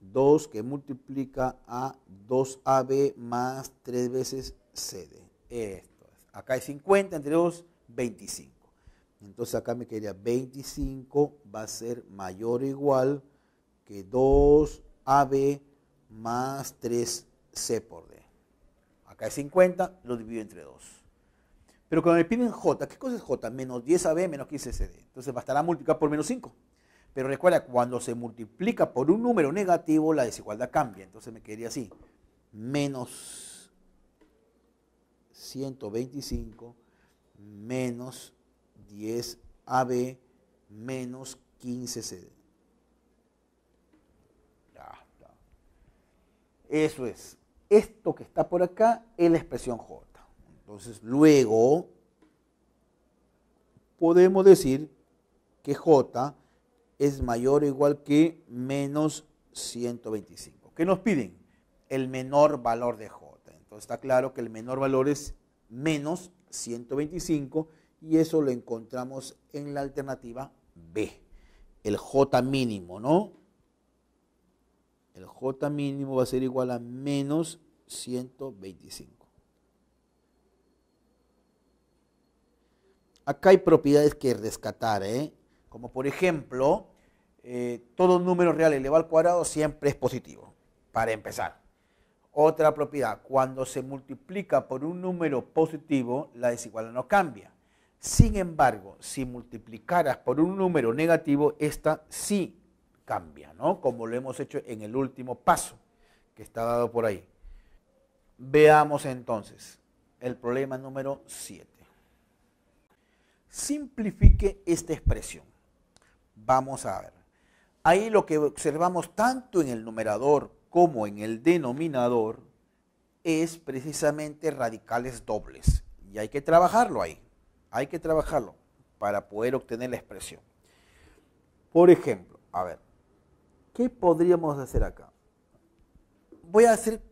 2 que multiplica a 2AB más 3 veces CD. Esto es. Acá hay 50 entre 2, 25. Entonces acá me quedaría 25 va a ser mayor o igual que 2AB más 3C por D. Acá es 50, lo divido entre 2. Pero cuando me piden J, ¿qué cosa es J? Menos 10AB menos 15CD. Entonces bastará multiplicar por menos 5. Pero recuerda, cuando se multiplica por un número negativo, la desigualdad cambia. Entonces me quedaría así. Menos 125 menos es AB menos 15 CD. Eso es. Esto que está por acá es la expresión J. Entonces, luego podemos decir que J es mayor o igual que menos 125. ¿Qué nos piden? El menor valor de J. Entonces está claro que el menor valor es menos 125 y eso lo encontramos en la alternativa B, el J mínimo, ¿no? El J mínimo va a ser igual a menos 125. Acá hay propiedades que rescatar, ¿eh? Como por ejemplo, eh, todo número real elevado al cuadrado siempre es positivo, para empezar. Otra propiedad, cuando se multiplica por un número positivo, la desigualdad no cambia. Sin embargo, si multiplicaras por un número negativo, esta sí cambia, ¿no? Como lo hemos hecho en el último paso que está dado por ahí. Veamos entonces el problema número 7. Simplifique esta expresión. Vamos a ver. Ahí lo que observamos tanto en el numerador como en el denominador es precisamente radicales dobles. Y hay que trabajarlo ahí. Hay que trabajarlo para poder obtener la expresión. Por ejemplo, a ver, ¿qué podríamos hacer acá? Voy a hacer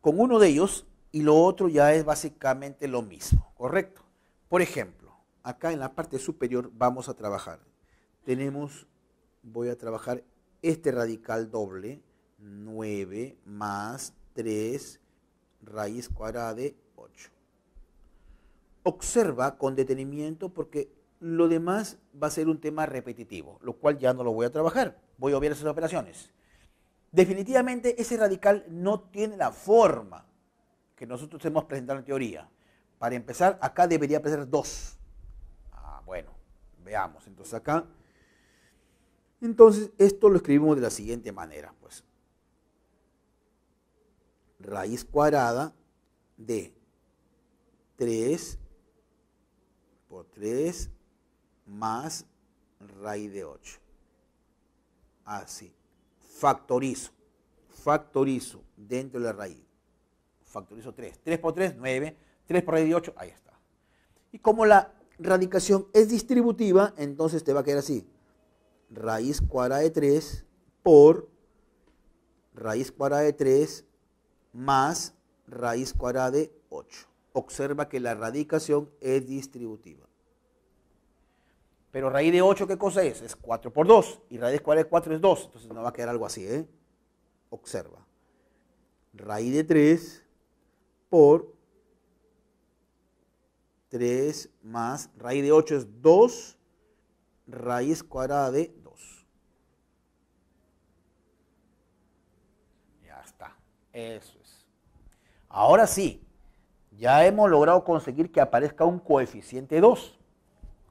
con uno de ellos y lo otro ya es básicamente lo mismo, ¿correcto? Por ejemplo, acá en la parte superior vamos a trabajar. Tenemos, voy a trabajar este radical doble, 9 más 3 raíz cuadrada de 8 observa con detenimiento porque lo demás va a ser un tema repetitivo, lo cual ya no lo voy a trabajar. Voy a obviar esas operaciones. Definitivamente ese radical no tiene la forma que nosotros hemos presentado en teoría. Para empezar, acá debería aparecer 2. Ah, bueno, veamos. Entonces acá, entonces esto lo escribimos de la siguiente manera, pues. Raíz cuadrada de 3 por 3 más raíz de 8. Así. Factorizo. Factorizo dentro de la raíz. Factorizo 3. 3 por 3, 9. 3 por raíz de 8, ahí está. Y como la radicación es distributiva, entonces te va a quedar así. Raíz cuadrada de 3 por raíz cuadrada de 3 más raíz cuadrada de 8 observa que la radicación es distributiva. Pero raíz de 8, ¿qué cosa es? Es 4 por 2. Y raíz cuadrada de 4 es 2. Entonces nos va a quedar algo así, ¿eh? Observa. Raíz de 3 por 3 más raíz de 8 es 2 raíz cuadrada de 2. Ya está. Eso es. Ahora sí, ya hemos logrado conseguir que aparezca un coeficiente 2.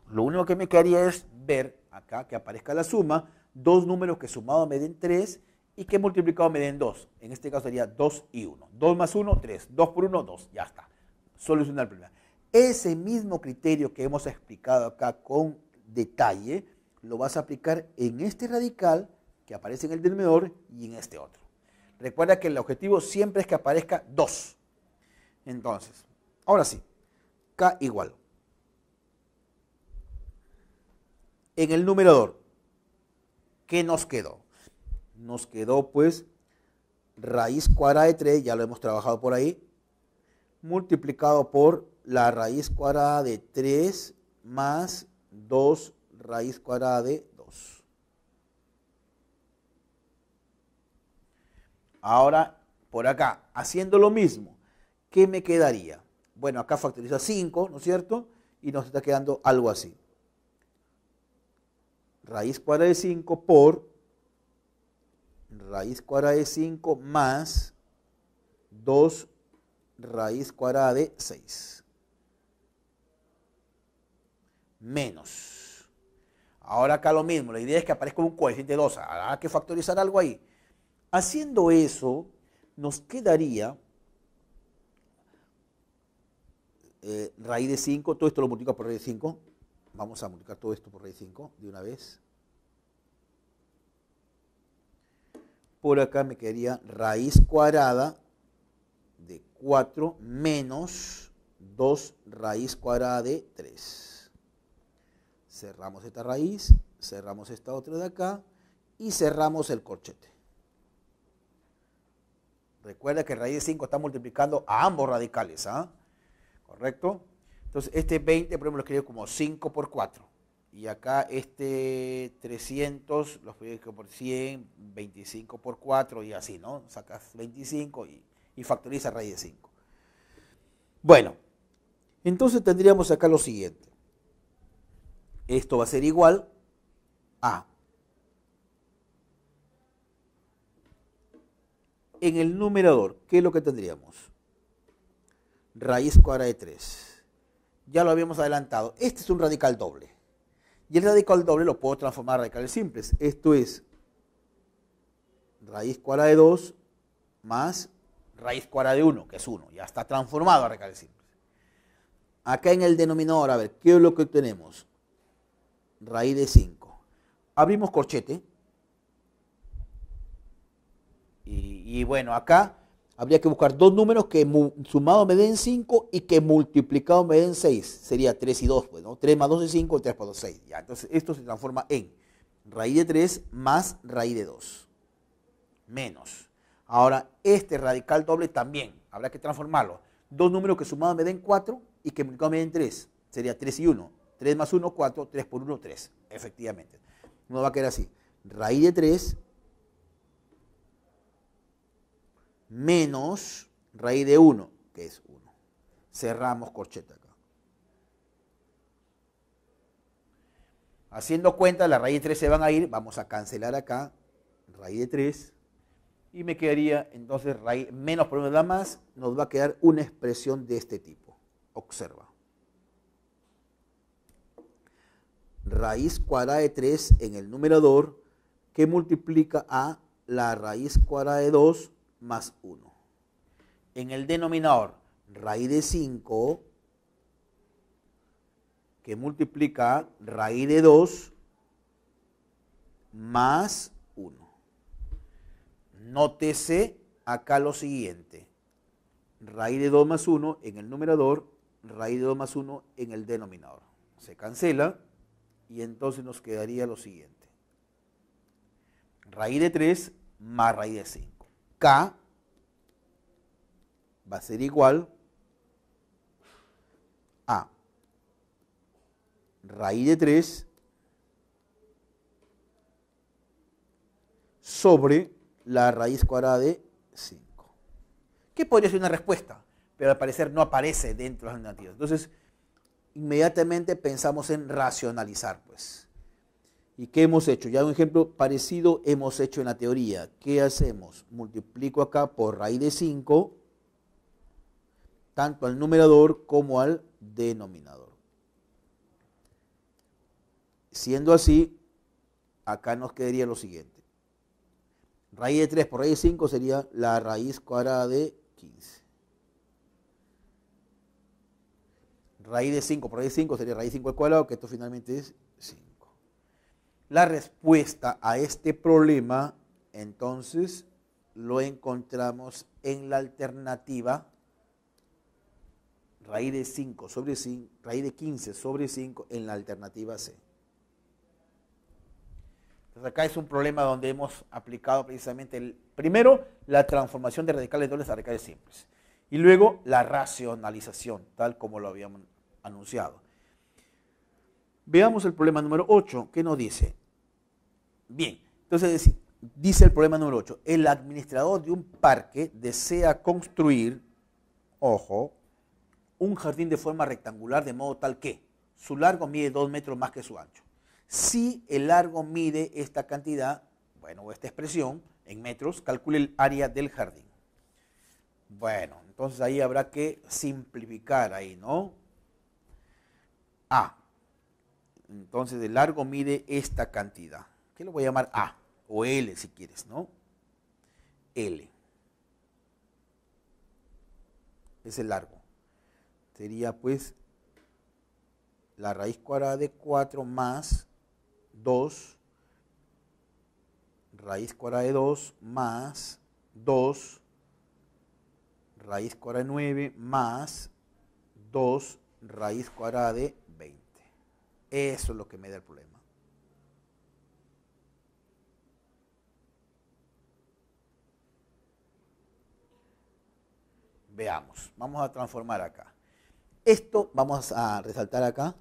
Lo único que me quedaría es ver acá que aparezca la suma, dos números que sumados me den 3 y que multiplicado me den 2. En este caso sería 2 y 1. 2 más 1, 3. 2 por 1, 2. Ya está. Solucionar el problema. Ese mismo criterio que hemos explicado acá con detalle, lo vas a aplicar en este radical que aparece en el denominador y en este otro. Recuerda que el objetivo siempre es que aparezca 2. Entonces, ahora sí, K igual. En el numerador, ¿qué nos quedó? Nos quedó pues raíz cuadrada de 3, ya lo hemos trabajado por ahí, multiplicado por la raíz cuadrada de 3 más 2 raíz cuadrada de 2. Ahora, por acá, haciendo lo mismo, ¿qué me quedaría? Bueno, acá factoriza 5, ¿no es cierto? Y nos está quedando algo así. Raíz cuadrada de 5 por raíz cuadrada de 5 más 2 raíz cuadrada de 6. Menos. Ahora acá lo mismo, la idea es que aparezca un coeficiente 2. Habrá que factorizar algo ahí. Haciendo eso, nos quedaría Eh, raíz de 5, todo esto lo multiplica por raíz de 5. Vamos a multiplicar todo esto por raíz de 5 de una vez. Por acá me quedaría raíz cuadrada de 4 menos 2 raíz cuadrada de 3. Cerramos esta raíz, cerramos esta otra de acá y cerramos el corchete. Recuerda que raíz de 5 está multiplicando a ambos radicales, ¿ah? ¿correcto? Entonces, este 20, por lo escribo como 5 por 4. Y acá este 300, lo escribo por 100, 25 por 4 y así, ¿no? Sacas 25 y, y factoriza raíz de 5. Bueno, entonces tendríamos acá lo siguiente. Esto va a ser igual a en el numerador, ¿qué es lo que tendríamos? raíz cuadrada de 3. Ya lo habíamos adelantado. Este es un radical doble. Y el radical doble lo puedo transformar a radicales simples. Esto es raíz cuadrada de 2 más raíz cuadrada de 1, que es 1. Ya está transformado a radicales simples. Acá en el denominador, a ver, ¿qué es lo que tenemos? Raíz de 5. Abrimos corchete. Y, y bueno, acá habría que buscar dos números que sumados me den 5 y que multiplicados me den 6. Sería 3 y 2, pues, ¿no? 3 más 2 es 5, 3 por 2 es 6. Ya, entonces esto se transforma en raíz de 3 más raíz de 2. Menos. Ahora, este radical doble también habrá que transformarlo. Dos números que sumados me den 4 y que multiplicados me den 3. Sería 3 y 1. 3 más 1, 4. 3 por 1, 3. Efectivamente. No va a quedar así. Raíz de 3 menos raíz de 1, que es 1. Cerramos corcheta acá. Haciendo cuenta, la raíz de 3 se van a ir, vamos a cancelar acá, raíz de 3, y me quedaría entonces raíz, menos por menos más, nos va a quedar una expresión de este tipo. Observa. Raíz cuadrada de 3 en el numerador que multiplica a la raíz cuadrada de 2 más 1. En el denominador, raíz de 5, que multiplica raíz de 2 más 1. Nótese acá lo siguiente. Raíz de 2 más 1 en el numerador, raíz de 2 más 1 en el denominador. Se cancela y entonces nos quedaría lo siguiente. Raíz de 3 más raíz de 5. K va a ser igual a raíz de 3 sobre la raíz cuadrada de 5. Que podría ser una respuesta, pero al parecer no aparece dentro de las alternativas. Entonces, inmediatamente pensamos en racionalizar, pues. ¿Y qué hemos hecho? Ya un ejemplo parecido hemos hecho en la teoría. ¿Qué hacemos? Multiplico acá por raíz de 5, tanto al numerador como al denominador. Siendo así, acá nos quedaría lo siguiente. Raíz de 3 por raíz de 5 sería la raíz cuadrada de 15. Raíz de 5 por raíz de 5 sería raíz 5 al cuadrado, que esto finalmente es la respuesta a este problema, entonces, lo encontramos en la alternativa raíz de 5 sobre 5, raíz de 15 sobre 5 en la alternativa C. Entonces acá es un problema donde hemos aplicado precisamente el, primero la transformación de radicales dobles a radicales simples y luego la racionalización, tal como lo habíamos anunciado. Veamos el problema número 8, que nos dice, Bien, entonces dice el problema número 8, el administrador de un parque desea construir, ojo, un jardín de forma rectangular de modo tal que su largo mide 2 metros más que su ancho. Si el largo mide esta cantidad, bueno, esta expresión en metros, calcule el área del jardín. Bueno, entonces ahí habrá que simplificar ahí, ¿no? A. Ah, entonces el largo mide esta cantidad que lo voy a llamar A o L si quieres, ¿no? L. Es el largo. Sería pues la raíz cuadrada de 4 más 2, raíz cuadrada de 2 más 2, raíz cuadrada de 9 más 2, raíz cuadrada de 20. Eso es lo que me da el problema. Veamos, vamos a transformar acá. Esto, vamos a resaltar acá,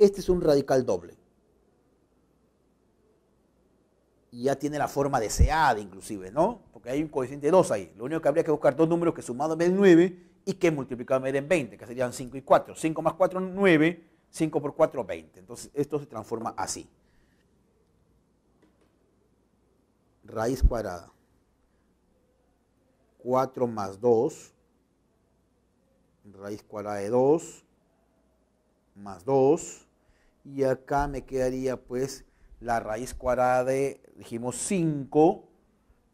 este es un radical doble. Y ya tiene la forma deseada inclusive, ¿no? Porque hay un coeficiente de 2 ahí. Lo único que habría que buscar dos números que sumado me den 9 y que multiplicado me den 20, que serían 5 y 4. 5 más 4, 9. 5 por 4, 20. Entonces esto se transforma así. Raíz cuadrada. 4 más 2 raíz cuadrada de 2 más 2. Y acá me quedaría pues la raíz cuadrada de, dijimos 5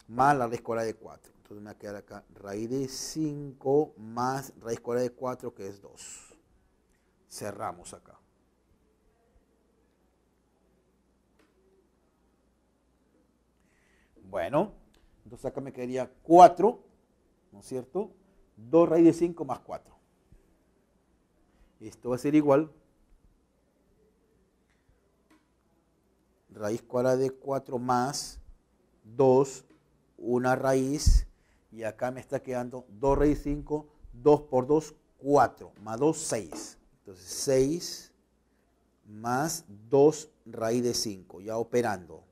más la raíz cuadrada de 4. Entonces me va a quedar acá raíz de 5 más raíz cuadrada de 4 que es 2. Cerramos acá. Bueno, entonces acá me quedaría 4, ¿no es cierto? 2 raíz de 5 más 4. Esto va a ser igual. Raíz cuadrada de 4 más 2, una raíz. Y acá me está quedando 2 raíz 5, 2 por 2, 4. Más 2, 6. Entonces 6 más 2 raíz de 5, ya operando.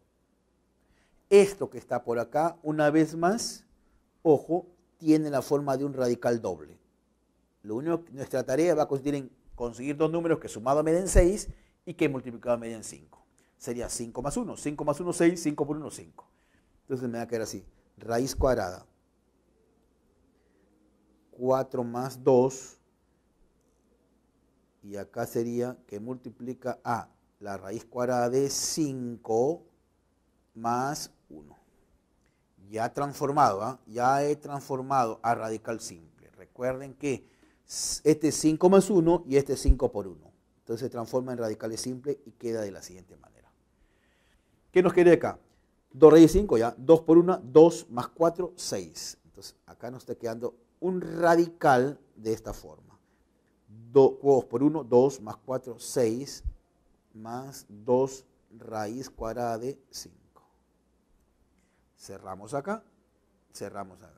Esto que está por acá, una vez más, ojo, tiene la forma de un radical doble. Lo único, nuestra tarea va a consistir en conseguir dos números que sumado me den 6 y que multiplicado me den 5. Sería 5 más 1, 5 más 1, 6, 5 por 1, 5. Entonces me va a quedar así, raíz cuadrada. 4 más 2, y acá sería que multiplica a la raíz cuadrada de 5 más 1. Ya transformado, ¿ah? ya he transformado a radical simple. Recuerden que este 5 más 1 y este 5 por 1. Entonces se transforma en radicales simples y queda de la siguiente manera. ¿Qué nos queda acá? 2 raíz de 5 ya, 2 por 1, 2 más 4, 6. Entonces acá nos está quedando un radical de esta forma. 2 por 1, 2 más 4, 6 más 2 raíz cuadrada de 5. Cerramos acá, cerramos acá.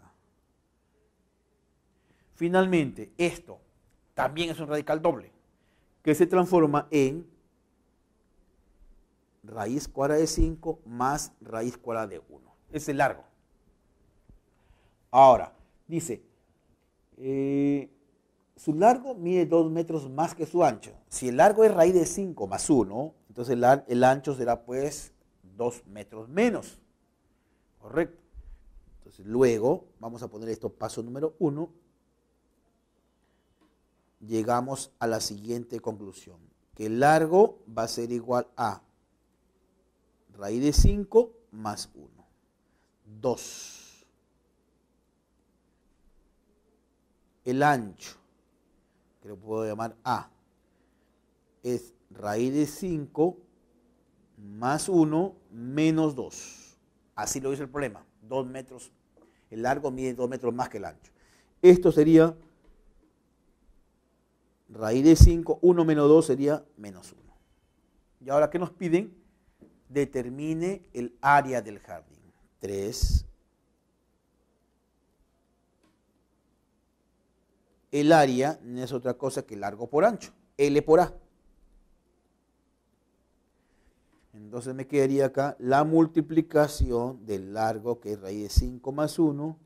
Finalmente, esto también es un radical doble, que se transforma en raíz cuadrada de 5 más raíz cuadrada de 1. Es el largo. Ahora, dice, eh, su largo mide 2 metros más que su ancho. Si el largo es raíz de 5 más 1, entonces el, el ancho será pues 2 metros menos. Correcto. Entonces luego vamos a poner esto paso número 1 llegamos a la siguiente conclusión, que el largo va a ser igual a raíz de 5 más 1. 2. El ancho, que lo puedo llamar A, es raíz de 5 más 1 menos 2. Así lo dice el problema, 2 metros. El largo mide 2 metros más que el ancho. Esto sería raíz de 5, 1 menos 2 sería menos 1. Y ahora, ¿qué nos piden? Determine el área del jardín. 3. El área no es otra cosa que largo por ancho, L por A. Entonces me quedaría acá la multiplicación del largo, que es raíz de 5 más 1,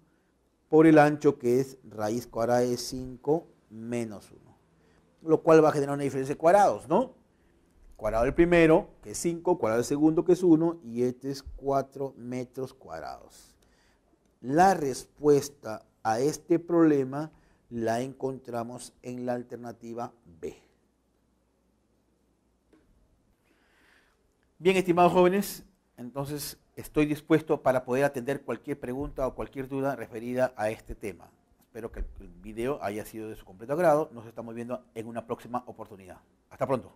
por el ancho, que es raíz cuadrada de 5 menos 1 lo cual va a generar una diferencia de cuadrados, ¿no? Cuadrado del primero, que es 5, cuadrado del segundo, que es 1, y este es 4 metros cuadrados. La respuesta a este problema la encontramos en la alternativa B. Bien, estimados jóvenes, entonces estoy dispuesto para poder atender cualquier pregunta o cualquier duda referida a este tema. Espero que el video haya sido de su completo agrado. Nos estamos viendo en una próxima oportunidad. Hasta pronto.